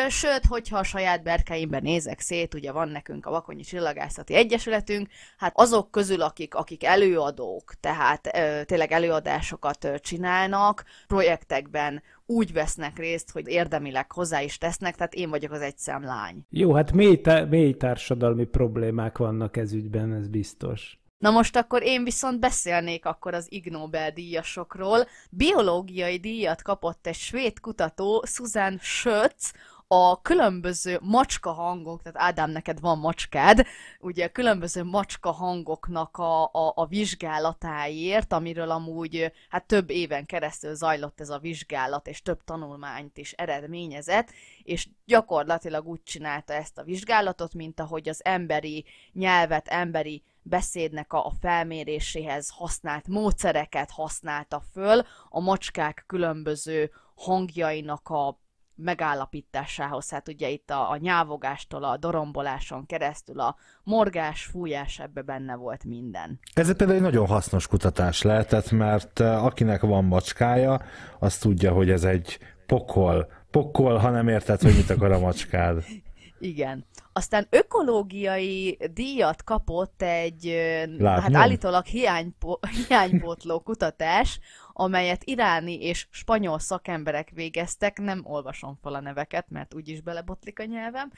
Sőt, hogyha a saját berkeimben nézek szét, ugye van nekünk a Vakonyi Csillagászati Egyesületünk, hát azok közül, akik, akik előadók, tehát tényleg előadásokat csinálnak, projektekben úgy vesznek részt, hogy érdemileg hozzá is tesznek, tehát én vagyok az egyszem lány. Jó, hát mély, tá- mély társadalmi problémák vannak ez ügyben, ez biztos. Na most akkor én viszont beszélnék akkor az Ig Nobel díjasokról. Biológiai díjat kapott egy svéd kutató, Susan Schötz, a különböző macska hangok, tehát Ádám, neked van macskád, ugye a különböző macska hangoknak a, a, a vizsgálatáért, amiről amúgy hát több éven keresztül zajlott ez a vizsgálat, és több tanulmányt is eredményezett, és gyakorlatilag úgy csinálta ezt a vizsgálatot, mint ahogy az emberi nyelvet, emberi beszédnek a, a felméréséhez használt módszereket használta föl, a macskák különböző hangjainak a megállapításához. Hát ugye itt a, a nyávogástól, a doromboláson keresztül, a morgás, fújás, ebbe benne volt minden. Ez például egy nagyon hasznos kutatás lehetett, mert eh, akinek van macskája, az tudja, hogy ez egy pokol. Pokol, ha nem érted, hogy mit akar a macskád. [LAUGHS] Igen. Aztán ökológiai díjat kapott egy, eh, hát állítólag hiánypo, hiánypótló kutatás, amelyet iráni és spanyol szakemberek végeztek, nem olvasom fel a neveket, mert úgyis belebotlik a nyelvem,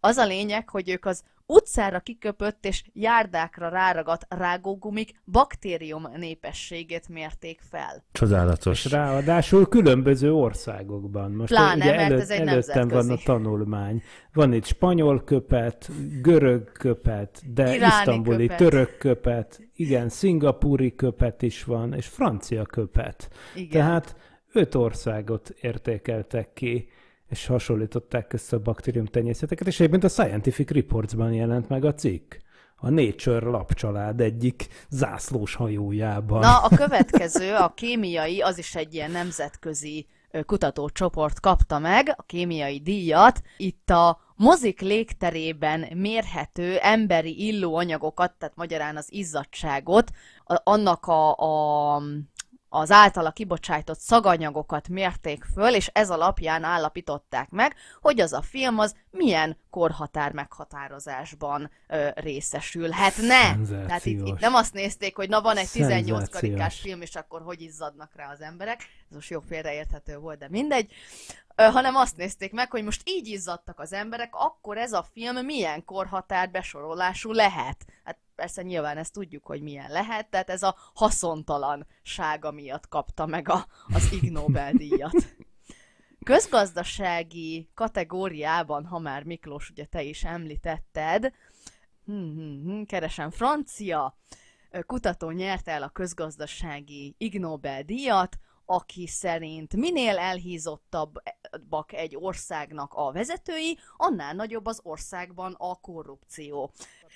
az a lényeg, hogy ők az utcára kiköpött és járdákra ráragadt rágógumik baktérium népességét mérték fel. Csodálatos. És ráadásul különböző országokban. Most Pláne, ugye mert előtt, ez egy előttem van a tanulmány. Van itt spanyol köpet, görög köpet, de Iráni isztambuli köpet. török köpet, igen, szingapúri köpet is van, és francia köpet. Igen. Tehát öt országot értékeltek ki és hasonlították össze a baktérium tenyészeteket, és egyébként a Scientific Reports-ban jelent meg a cikk. A Nature lapcsalád egyik zászlós hajójában. Na, a következő, a kémiai, az is egy ilyen nemzetközi kutatócsoport kapta meg a kémiai díjat. Itt a mozik légterében mérhető emberi illóanyagokat, tehát magyarán az izzadságot, annak a, a az általa kibocsájtott szaganyagokat mérték föl, és ez alapján állapították meg, hogy az a film az milyen korhatár meghatározásban ö, részesülhetne. Tehát itt, itt nem azt nézték, hogy na van egy 18 karikás film, és akkor hogy izzadnak rá az emberek. Ez most jó félreérthető volt, de mindegy hanem azt nézték meg, hogy most így izzadtak az emberek, akkor ez a film milyen korhatár besorolású lehet. Hát persze nyilván ezt tudjuk, hogy milyen lehet, tehát ez a haszontalansága miatt kapta meg a, az Ig Nobel díjat. Közgazdasági kategóriában, ha már Miklós, ugye te is említetted, hm, hm, hm, keresem francia, kutató nyert el a közgazdasági Ig Nobel díjat, aki szerint minél elhízottabbak egy országnak a vezetői, annál nagyobb az országban a korrupció.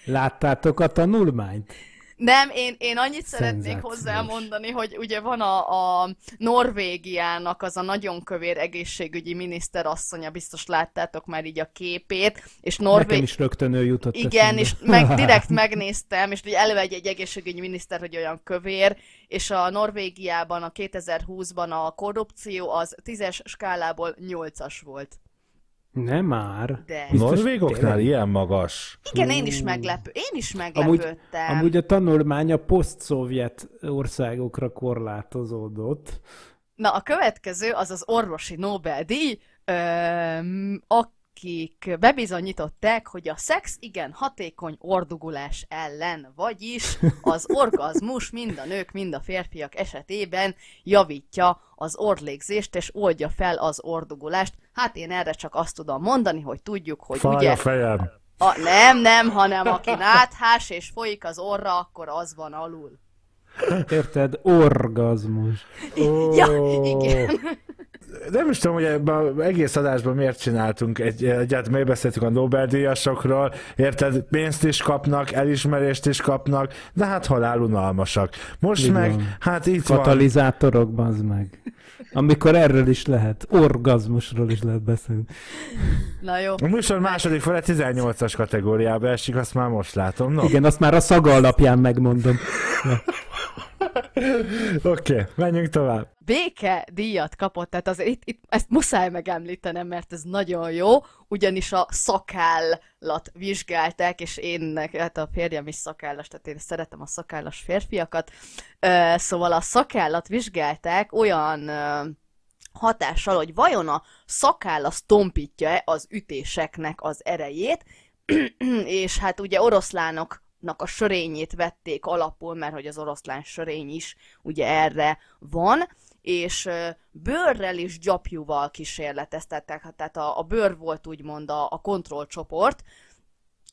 Láttátok a tanulmányt? Nem, én, én annyit szeretnék hozzámondani, hogy ugye van a, a Norvégiának az a nagyon kövér egészségügyi miniszterasszonya, biztos láttátok már így a képét, és Norvég... Nekem is rögtön ő jutott Igen, és meg, [LAUGHS] direkt megnéztem, és ugye eleve egy, egy egészségügyi miniszter, hogy olyan kövér, és a Norvégiában a 2020-ban a korrupció az 10-es skálából 8-as volt. Nem már. De. Norvégoknál tényleg? ilyen magas. Igen, én is meglepő. Én is meglepődtem. Amúgy, amúgy a tanulmány a poszt-szovjet országokra korlátozódott. Na, a következő az az orvosi Nobel-díj, öm, akik bebizonyították, hogy a szex igen hatékony ordugulás ellen, vagyis az [LAUGHS] orgazmus mind a nők, mind a férfiak esetében javítja az orlégzést és oldja fel az ordugulást. Hát én erre csak azt tudom mondani, hogy tudjuk, hogy Fáj ugye... a fejem. A, nem, nem, hanem aki náthás és folyik az orra, akkor az van alul. Érted? Orgazmus. Oh. [LAUGHS] Ja, igen. Nem is tudom, hogy ebben egész adásban miért csináltunk egy, egyet, hát miért beszéltünk a Nobel-díjasokról, érted, pénzt is kapnak, elismerést is kapnak, de hát halálunalmasak. Most Igen. meg, hát itt Katalizátorok, van. Katalizátorok, meg. Amikor erről is lehet, orgazmusról is lehet beszélni. Na jó. A műsor második fele 18-as kategóriába esik, azt már most látom. No. Igen, azt már a szaga alapján megmondom. Ja. [LAUGHS] Oké, okay, menjünk tovább. Béke díjat kapott, tehát azért itt, itt, ezt muszáj megemlítenem, mert ez nagyon jó, ugyanis a szakállat vizsgálták, és én, hát a férjem is szakállas, tehát én szeretem a szakállas férfiakat, szóval a szakállat vizsgálták olyan hatással, hogy vajon a szakáll az tompítja-e az ütéseknek az erejét, [CLEARS THROAT] és hát ugye oroszlánok a sörényét vették alapul, mert hogy az oroszlán sörény is ugye erre van, és bőrrel és gyapjúval kísérleteztettek, hát, tehát a, a bőr volt úgymond a, a kontrollcsoport,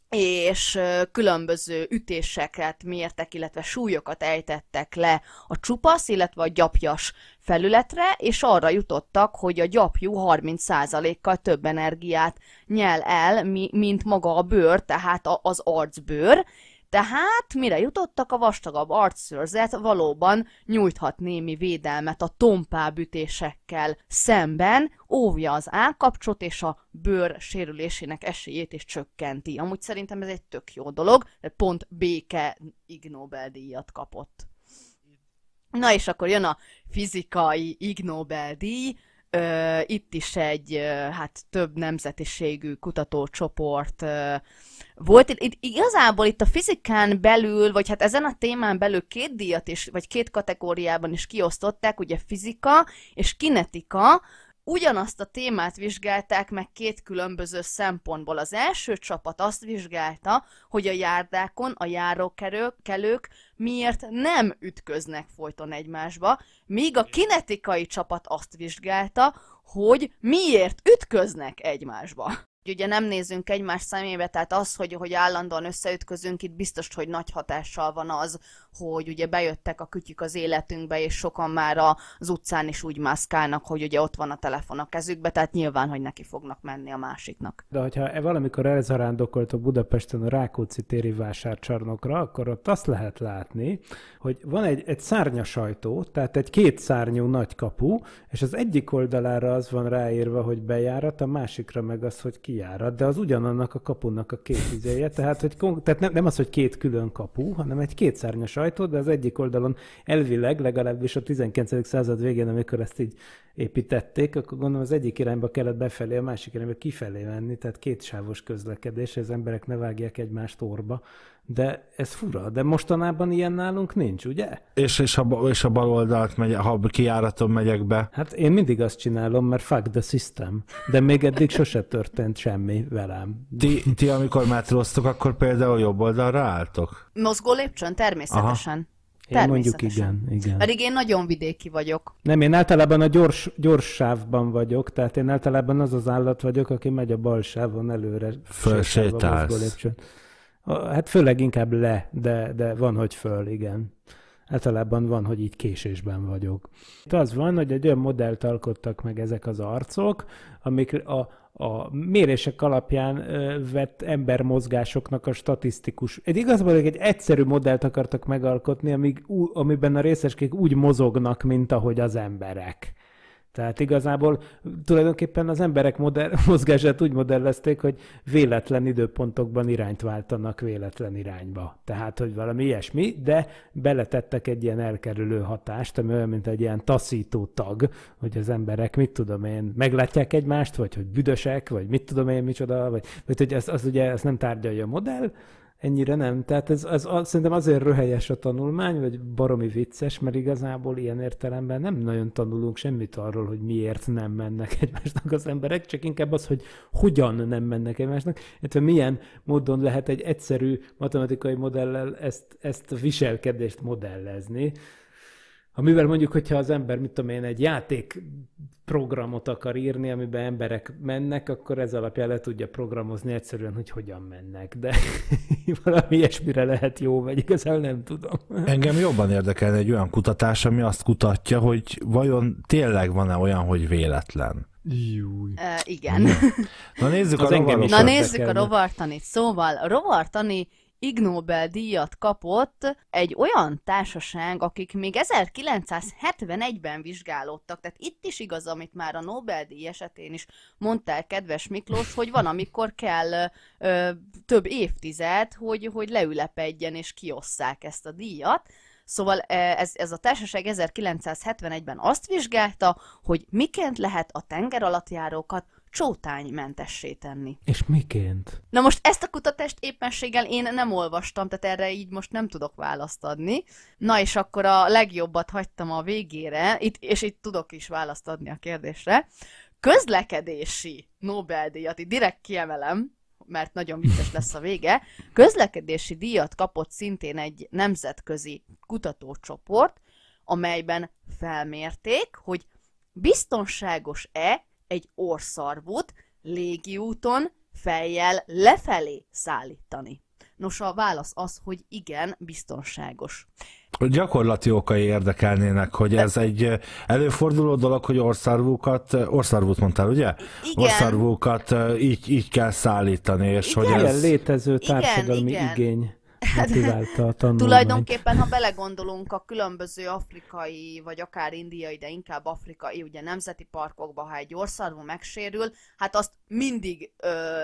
és különböző ütéseket mértek, illetve súlyokat ejtettek le a csupasz, illetve a gyapjas felületre, és arra jutottak, hogy a gyapjú 30%-kal több energiát nyel el, mint maga a bőr, tehát az arcbőr, tehát mire jutottak, a vastagabb arcszőrzet valóban nyújthat némi védelmet a tompábütésekkel szemben, óvja az állkapcsot és a bőr sérülésének esélyét is csökkenti. Amúgy szerintem ez egy tök jó dolog, de pont béke Ig Nobel díjat kapott. Na és akkor jön a fizikai Ig Nobel díj, Ö, itt is egy, hát több nemzetiségű kutatócsoport ö, volt itt, itt, igazából itt a fizikán belül, vagy hát ezen a témán belül két díjat is, vagy két kategóriában is kiosztották, ugye fizika és kinetika, ugyanazt a témát vizsgálták meg két különböző szempontból. Az első csapat azt vizsgálta, hogy a járdákon a járókelők miért nem ütköznek folyton egymásba, míg a kinetikai csapat azt vizsgálta, hogy miért ütköznek egymásba ugye nem nézünk egymás szemébe, tehát az, hogy, hogy állandóan összeütközünk, itt biztos, hogy nagy hatással van az, hogy ugye bejöttek a kütyük az életünkbe, és sokan már az utcán is úgy mászkálnak, hogy ugye ott van a telefon a kezükbe, tehát nyilván, hogy neki fognak menni a másiknak. De hogyha e valamikor elzarándokolt a Budapesten a Rákóczi téri vásárcsarnokra, akkor ott azt lehet látni, hogy van egy, egy szárnyas ajtó, tehát egy két szárnyú nagy kapu, és az egyik oldalára az van ráírva, hogy bejárat, a másikra meg az, hogy kijárat, de az ugyanannak a kapunak a két izéje, tehát, hogy, tehát nem, nem az, hogy két külön kapu, hanem egy kétszárnyas ajtó, de az egyik oldalon elvileg, legalábbis a 19. század végén, amikor ezt így építették, akkor gondolom az egyik irányba kellett befelé, a másik irányba kifelé menni, tehát kétsávos közlekedés, az emberek ne vágják egymást orba, de ez fura, de mostanában ilyen nálunk nincs, ugye? És, és, a, és a bal oldalt, megy, ha kiáraton megyek be. Hát én mindig azt csinálom, mert fuck the system. De még eddig sose történt semmi velem. Ti, ti amikor metróztok, akkor például jobb oldalra álltok? Mozgó lépcsőn, természetesen. Aha. Én mondjuk igen, igen. Pedig én nagyon vidéki vagyok. Nem, én általában a gyors, gyors sávban vagyok, tehát én általában az az állat vagyok, aki megy a bal sávon előre. Fölsétálsz. Hát főleg inkább le, de, de van, hogy föl, igen. Általában van, hogy így késésben vagyok. Itt az van, hogy egy olyan modellt alkottak meg ezek az arcok, amik a, a mérések alapján vett embermozgásoknak a statisztikus. Egy igazából egy egyszerű modellt akartak megalkotni, amíg, amiben a részeskék úgy mozognak, mint ahogy az emberek. Tehát igazából tulajdonképpen az emberek modell, [LAUGHS] mozgását úgy modellezték, hogy véletlen időpontokban irányt váltanak véletlen irányba. Tehát, hogy valami ilyesmi, de beletettek egy ilyen elkerülő hatást, ami olyan, mint egy ilyen taszító tag, hogy az emberek, mit tudom én, meglátják egymást, vagy hogy büdösek, vagy mit tudom én, micsoda, vagy, vagy hogy az, az ugye, ez nem tárgyalja a modell, ennyire nem. Tehát ez, ez az, szerintem azért röhelyes a tanulmány, vagy baromi vicces, mert igazából ilyen értelemben nem nagyon tanulunk semmit arról, hogy miért nem mennek egymásnak az emberek, csak inkább az, hogy hogyan nem mennek egymásnak, illetve milyen módon lehet egy egyszerű matematikai modellel ezt, ezt a viselkedést modellezni. Amivel mondjuk, hogyha az ember, mit tudom én, egy játék programot akar írni, amiben emberek mennek, akkor ez alapján le tudja programozni egyszerűen, hogy hogyan mennek. De [LAUGHS] valami ilyesmire lehet jó, vagy igazán nem tudom. Engem jobban érdekel egy olyan kutatás, ami azt kutatja, hogy vajon tényleg van-e olyan, hogy véletlen. Júj. Uh, igen. Na nézzük az a rovarot. Na nézzük a rovartanit. Szóval a rovartani Ig Nobel díjat kapott egy olyan társaság, akik még 1971-ben vizsgálódtak. Tehát itt is igaz, amit már a Nobel-díj esetén is mondtál, kedves Miklós, hogy van, amikor kell ö, több évtized, hogy, hogy leülepedjen és kiosszák ezt a díjat. Szóval e, ez, ez a társaság 1971-ben azt vizsgálta, hogy miként lehet a tengeralattjárókat csótánymentessé tenni. És miként? Na most ezt a kutatást éppenséggel én nem olvastam, tehát erre így most nem tudok választ adni. Na és akkor a legjobbat hagytam a végére, itt, és itt tudok is választ adni a kérdésre. Közlekedési Nobel-díjat, itt direkt kiemelem, mert nagyon vicces lesz a vége. Közlekedési díjat kapott szintén egy nemzetközi kutatócsoport, amelyben felmérték, hogy biztonságos-e egy orszarvút légiúton fejjel lefelé szállítani? Nos, a válasz az, hogy igen, biztonságos. Gyakorlati okai érdekelnének, hogy ez egy eh, előforduló dolog, hogy orszárvúkat, eh, orszárvút mondtál, ugye? Igen. Orszárvúkat eh, így, így kell szállítani, és igen. hogy ez... Ilyen létező társadalmi igen, igen. igény. Hát, motiválta a tanulmányt. Tulajdonképpen, ha belegondolunk a különböző afrikai, vagy akár indiai, de inkább afrikai, ugye nemzeti parkokba, ha egy orszarvú megsérül, hát azt mindig ö,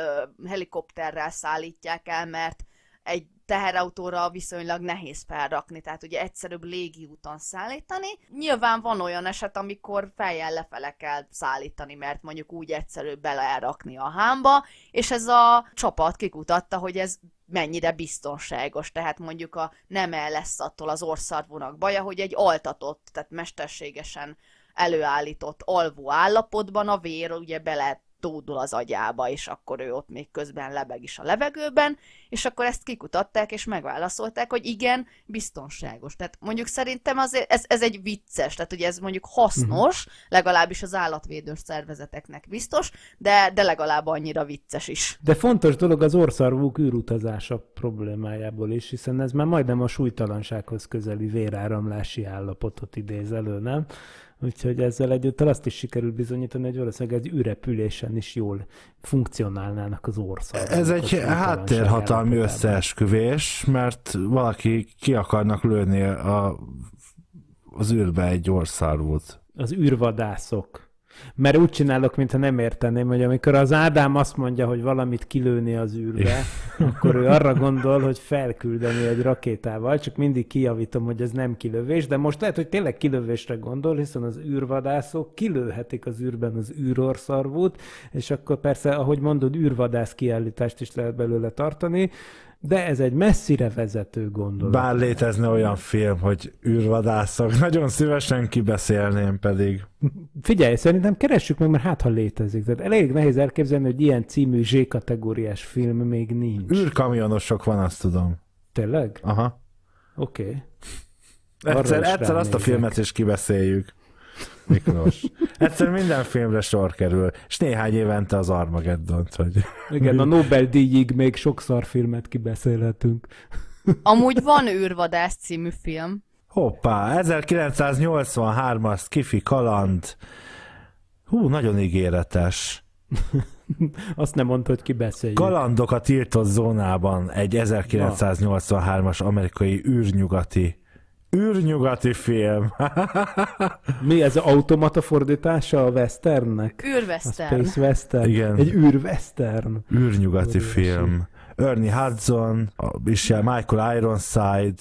helikopterrel szállítják el, mert egy teherautóra viszonylag nehéz felrakni, tehát ugye egyszerűbb légi úton szállítani. Nyilván van olyan eset, amikor fejjel lefele kell szállítani, mert mondjuk úgy egyszerűbb elrakni a hámba, és ez a csapat kikutatta, hogy ez mennyire biztonságos, tehát mondjuk a nem el lesz attól az orszarvónak baja, hogy egy altatott, tehát mesterségesen előállított alvó állapotban a vér ugye bele tódul az agyába, és akkor ő ott még közben lebeg is a levegőben, és akkor ezt kikutatták, és megválaszolták, hogy igen, biztonságos. Tehát mondjuk szerintem azért ez, ez egy vicces, tehát ugye ez mondjuk hasznos, mhm. legalábbis az állatvédő szervezeteknek biztos, de, de legalább annyira vicces is. De fontos dolog az orszarvúk űrutazása problémájából is, hiszen ez már majdnem a súlytalansághoz közeli véráramlási állapotot idéz elő, nem? Úgyhogy ezzel együtt azt is sikerült bizonyítani, hogy valószínűleg egy ürepülésen is jól funkcionálnának az ország. Ez egy háttérhatalmi összeesküvés, mert valaki ki akarnak lőni a, az űrbe egy orszárút. Az űrvadászok mert úgy csinálok, mintha nem érteném, hogy amikor az Ádám azt mondja, hogy valamit kilőni az űrbe, akkor ő arra gondol, hogy felküldeni egy rakétával, csak mindig kijavítom, hogy ez nem kilövés, de most lehet, hogy tényleg kilövésre gondol, hiszen az űrvadászok kilőhetik az űrben az űrorszarvút, és akkor persze, ahogy mondod, űrvadász kiállítást is lehet belőle tartani, de ez egy messzire vezető gondolat. Bár létezne olyan film, hogy űrvadászok, [LAUGHS] nagyon szívesen kibeszélném pedig. Figyelj, szerintem keressük meg, mert hát ha létezik. Tehát elég nehéz elképzelni, hogy ilyen című Z-kategóriás film még nincs. Űrkamionosok van, azt tudom. Tényleg? Aha. Oké. Okay. Egyszer, egyszer azt a filmet is kibeszéljük. Miklós. Egyszer minden filmre sor kerül, és néhány évente az armageddon hogy... Igen, a Nobel-díjig még sok filmet kibeszélhetünk. Amúgy van űrvadász című film. Hoppá, 1983-as Kifi kaland. Hú, nagyon ígéretes. [LAUGHS] Azt nem mondta, hogy ki beszéljük. Kalandok a tiltott zónában egy 1983-as amerikai űrnyugati Űrnyugati film. [LAUGHS] Mi ez automata fordítása a westernnek? Űrwestern. Space Western. Igen. Egy űrwestern. Űrnyugati film. Ernie Hudson, és Michael Ironside,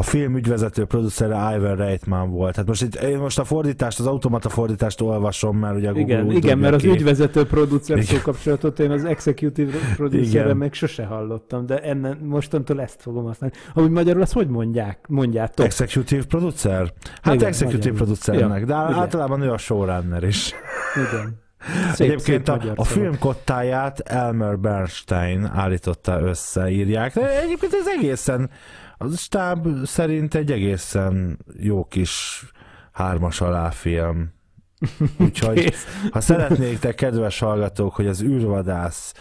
a film ügyvezető producere Ivan Reitman volt. Hát most itt, én most a fordítást, az automata fordítást olvasom, mert ugye a Google Igen, igen mert ki. az ügyvezető producer szó kapcsolatot én az executive producerre meg sose hallottam, de ennen, mostantól ezt fogom használni. Amúgy magyarul azt hogy mondják, mondjátok? Executive producer? Hát igen, executive magyar. producernek, ja, de igen. általában ő a showrunner is. Igen. [LAUGHS] Szép, Egyébként szép a, a film kottáját Elmer Bernstein állította össze, írják. De egyébként ez egészen a stáb szerint egy egészen jó kis hármas aláfilm. [LAUGHS] Úgyhogy Kész. ha szeretnék te kedves hallgatók, hogy az űrvadász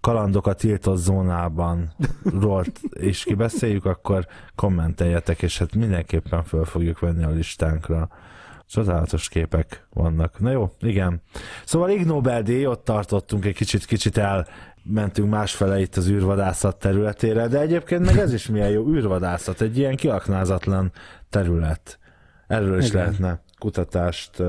kalandok a tiltott zónában rólt és kibeszéljük, akkor kommenteljetek, és hát mindenképpen föl fogjuk venni a listánkra. Csodálatos képek vannak. Na jó, igen. Szóval Ignobel ott tartottunk egy kicsit, kicsit el, mentünk másfele itt az űrvadászat területére, de egyébként meg ez is milyen jó űrvadászat, egy ilyen kiaknázatlan terület. Erről is Igen. lehetne kutatást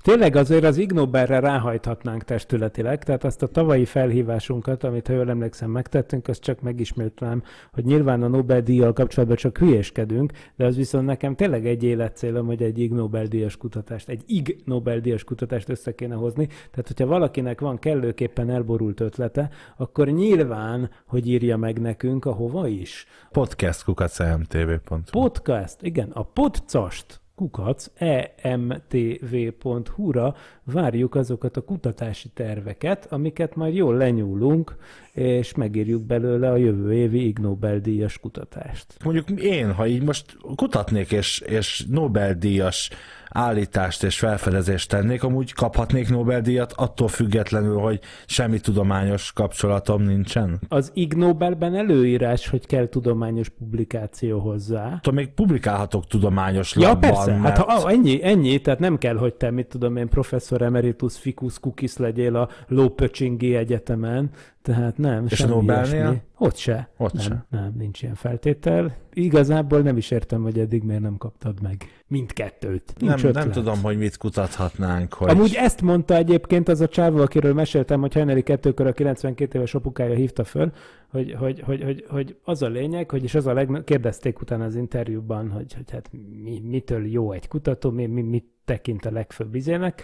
Tényleg azért az Ignoberre ráhajthatnánk testületileg, tehát azt a tavalyi felhívásunkat, amit ha jól emlékszem megtettünk, azt csak megismétlem, hogy nyilván a Nobel-díjjal kapcsolatban csak hülyéskedünk, de az viszont nekem tényleg egy életcélom, hogy egy Ig Nobel-díjas kutatást, egy Ig Nobel-díjas kutatást össze kéne hozni. Tehát, hogyha valakinek van kellőképpen elborult ötlete, akkor nyilván, hogy írja meg nekünk a hova is. Podcast kukacmtv.hu Podcast, igen, a podcast kukac emtv.hu-ra várjuk azokat a kutatási terveket, amiket majd jól lenyúlunk és megírjuk belőle a jövő évi Ig Nobel-díjas kutatást. Mondjuk én, ha így most kutatnék és, és Nobel-díjas állítást és felfedezést tennék, amúgy kaphatnék Nobel-díjat attól függetlenül, hogy semmi tudományos kapcsolatom nincsen? Az Ig Nobelben előírás, hogy kell tudományos publikáció hozzá. Tudom, még publikálhatok tudományos ja, labban. Ja, persze, hát mert... hát ha, ennyi, ennyi, tehát nem kell, hogy te, mit tudom én, professzor emeritus ficus kukis legyél a Lópöcsingi Egyetemen, tehát nem, És semmi a Ilyesmi. Ott se. Ott nem, se. nem, nincs ilyen feltétel. Igazából nem is értem, hogy eddig miért nem kaptad meg mindkettőt. Nincs nem, nem tudom, hogy mit kutathatnánk. Hogy... Amúgy ezt mondta egyébként az a csávó, akiről meséltem, hogy Henry kettőkör a 92 éves apukája hívta föl, hogy, hogy, hogy, hogy, hogy az a lényeg, hogy és az a leg... kérdezték utána az interjúban, hogy, hogy hát mi, mitől jó egy kutató, mi, mi, mit tekint a legfőbb izének,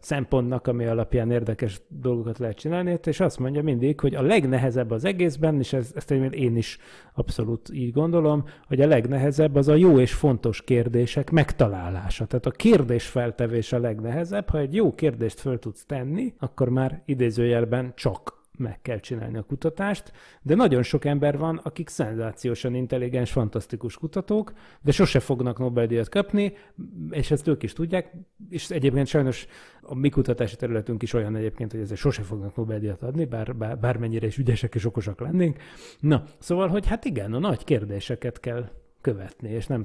szempontnak, ami alapján érdekes dolgokat lehet csinálni, és azt mondja mindig, hogy a legnehezebb az egészben, és ez, ezt én is abszolút így gondolom, hogy a legnehezebb az a jó és fontos kérdések megtalálása. Tehát a kérdésfeltevés a legnehezebb, ha egy jó kérdést föl tudsz tenni, akkor már idézőjelben csak meg kell csinálni a kutatást, de nagyon sok ember van, akik szenzációsan intelligens, fantasztikus kutatók, de sose fognak Nobel-díjat kapni, és ezt ők is tudják, és egyébként sajnos a mi kutatási területünk is olyan egyébként, hogy ezért sose fognak Nobel-díjat adni, bár, bár, bármennyire is ügyesek és okosak lennénk. Na, szóval, hogy hát igen, a nagy kérdéseket kell követni, és nem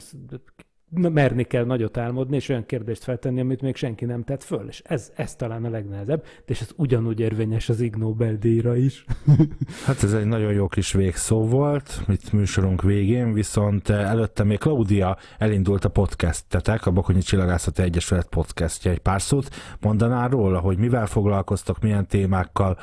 merni kell nagyot álmodni, és olyan kérdést feltenni, amit még senki nem tett föl, és ez, ez talán a legnehezebb, de és ez ugyanúgy érvényes az Ig Nobel díjra is. [LAUGHS] hát ez egy nagyon jó kis végszó volt, itt műsorunk végén, viszont eh, előtte még Claudia elindult a podcastetek, a Bakonyi Csillagászati Egyesület podcastja. Egy pár szót mondaná róla, hogy mivel foglalkoztok, milyen témákkal,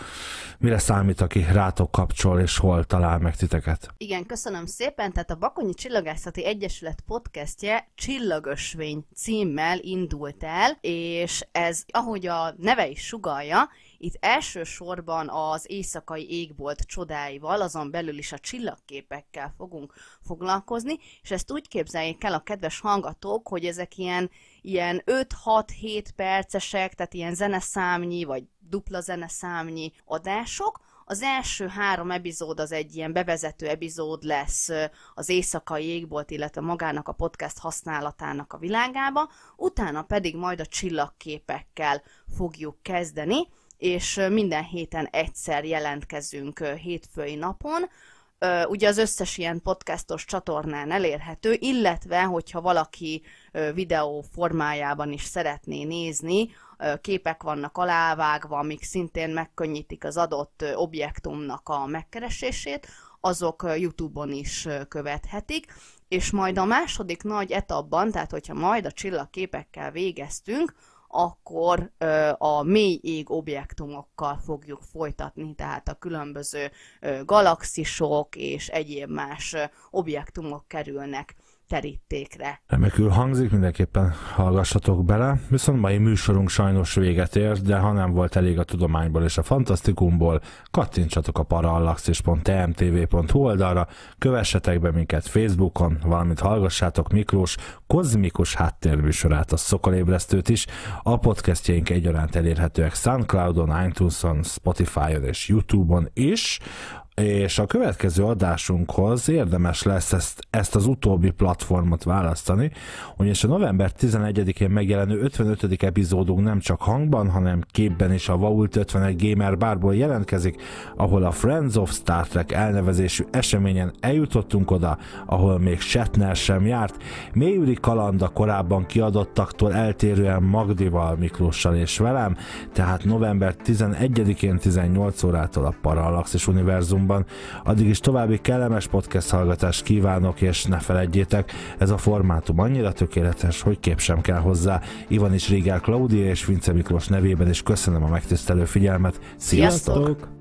mire számít, aki rátok kapcsol, és hol talál meg titeket? Igen, köszönöm szépen. Tehát a Bakonyi Csillagászati Egyesület podcastje Csillagösvény címmel indult el, és ez, ahogy a neve is sugalja, itt elsősorban az éjszakai égbolt csodáival, azon belül is a csillagképekkel fogunk foglalkozni, és ezt úgy képzeljék el a kedves hangatók, hogy ezek ilyen, ilyen 5-6-7 percesek, tehát ilyen zeneszámnyi, vagy dupla zeneszámnyi adások, az első három epizód az egy ilyen bevezető epizód lesz az éjszakai égbolt, illetve magának a podcast használatának a világába, utána pedig majd a csillagképekkel fogjuk kezdeni, és minden héten egyszer jelentkezünk hétfői napon, ugye az összes ilyen podcastos csatornán elérhető, illetve hogyha valaki videó formájában is szeretné nézni, képek vannak alávágva, amik szintén megkönnyítik az adott objektumnak a megkeresését, azok YouTube-on is követhetik, és majd a második nagy etapban, tehát hogyha majd a csillagképekkel végeztünk, akkor a mély ég objektumokkal fogjuk folytatni, tehát a különböző galaxisok és egyéb más objektumok kerülnek terítékre. Remekül hangzik, mindenképpen hallgassatok bele, viszont mai műsorunk sajnos véget ér, de ha nem volt elég a tudományból és a fantasztikumból, kattintsatok a parallaxis.tmtv.hu oldalra, kövessetek be minket Facebookon, valamint hallgassátok Miklós kozmikus háttérműsorát, a Szokolébresztőt is. A podcastjeink egyaránt elérhetőek Soundcloudon, iTunes-on, Spotify-on és YouTube-on is és a következő adásunkhoz érdemes lesz ezt, ezt az utóbbi platformot választani, ugyanis a november 11-én megjelenő 55. epizódunk nem csak hangban, hanem képben is a Vault 51 Gamer bárból jelentkezik, ahol a Friends of Star Trek elnevezésű eseményen eljutottunk oda, ahol még Shatner sem járt, mélyüli kalanda korábban kiadottaktól eltérően Magdival, Miklóssal és velem, tehát november 11-én 18 órától a és Univerzum Rádióban. Addig is további kellemes podcast hallgatást kívánok, és ne felejtjétek, ez a formátum annyira tökéletes, hogy kép sem kell hozzá. Ivan is Rigel Klaudia és Vince Miklós nevében is köszönöm a megtisztelő figyelmet. Sziasztok! Sziasztok!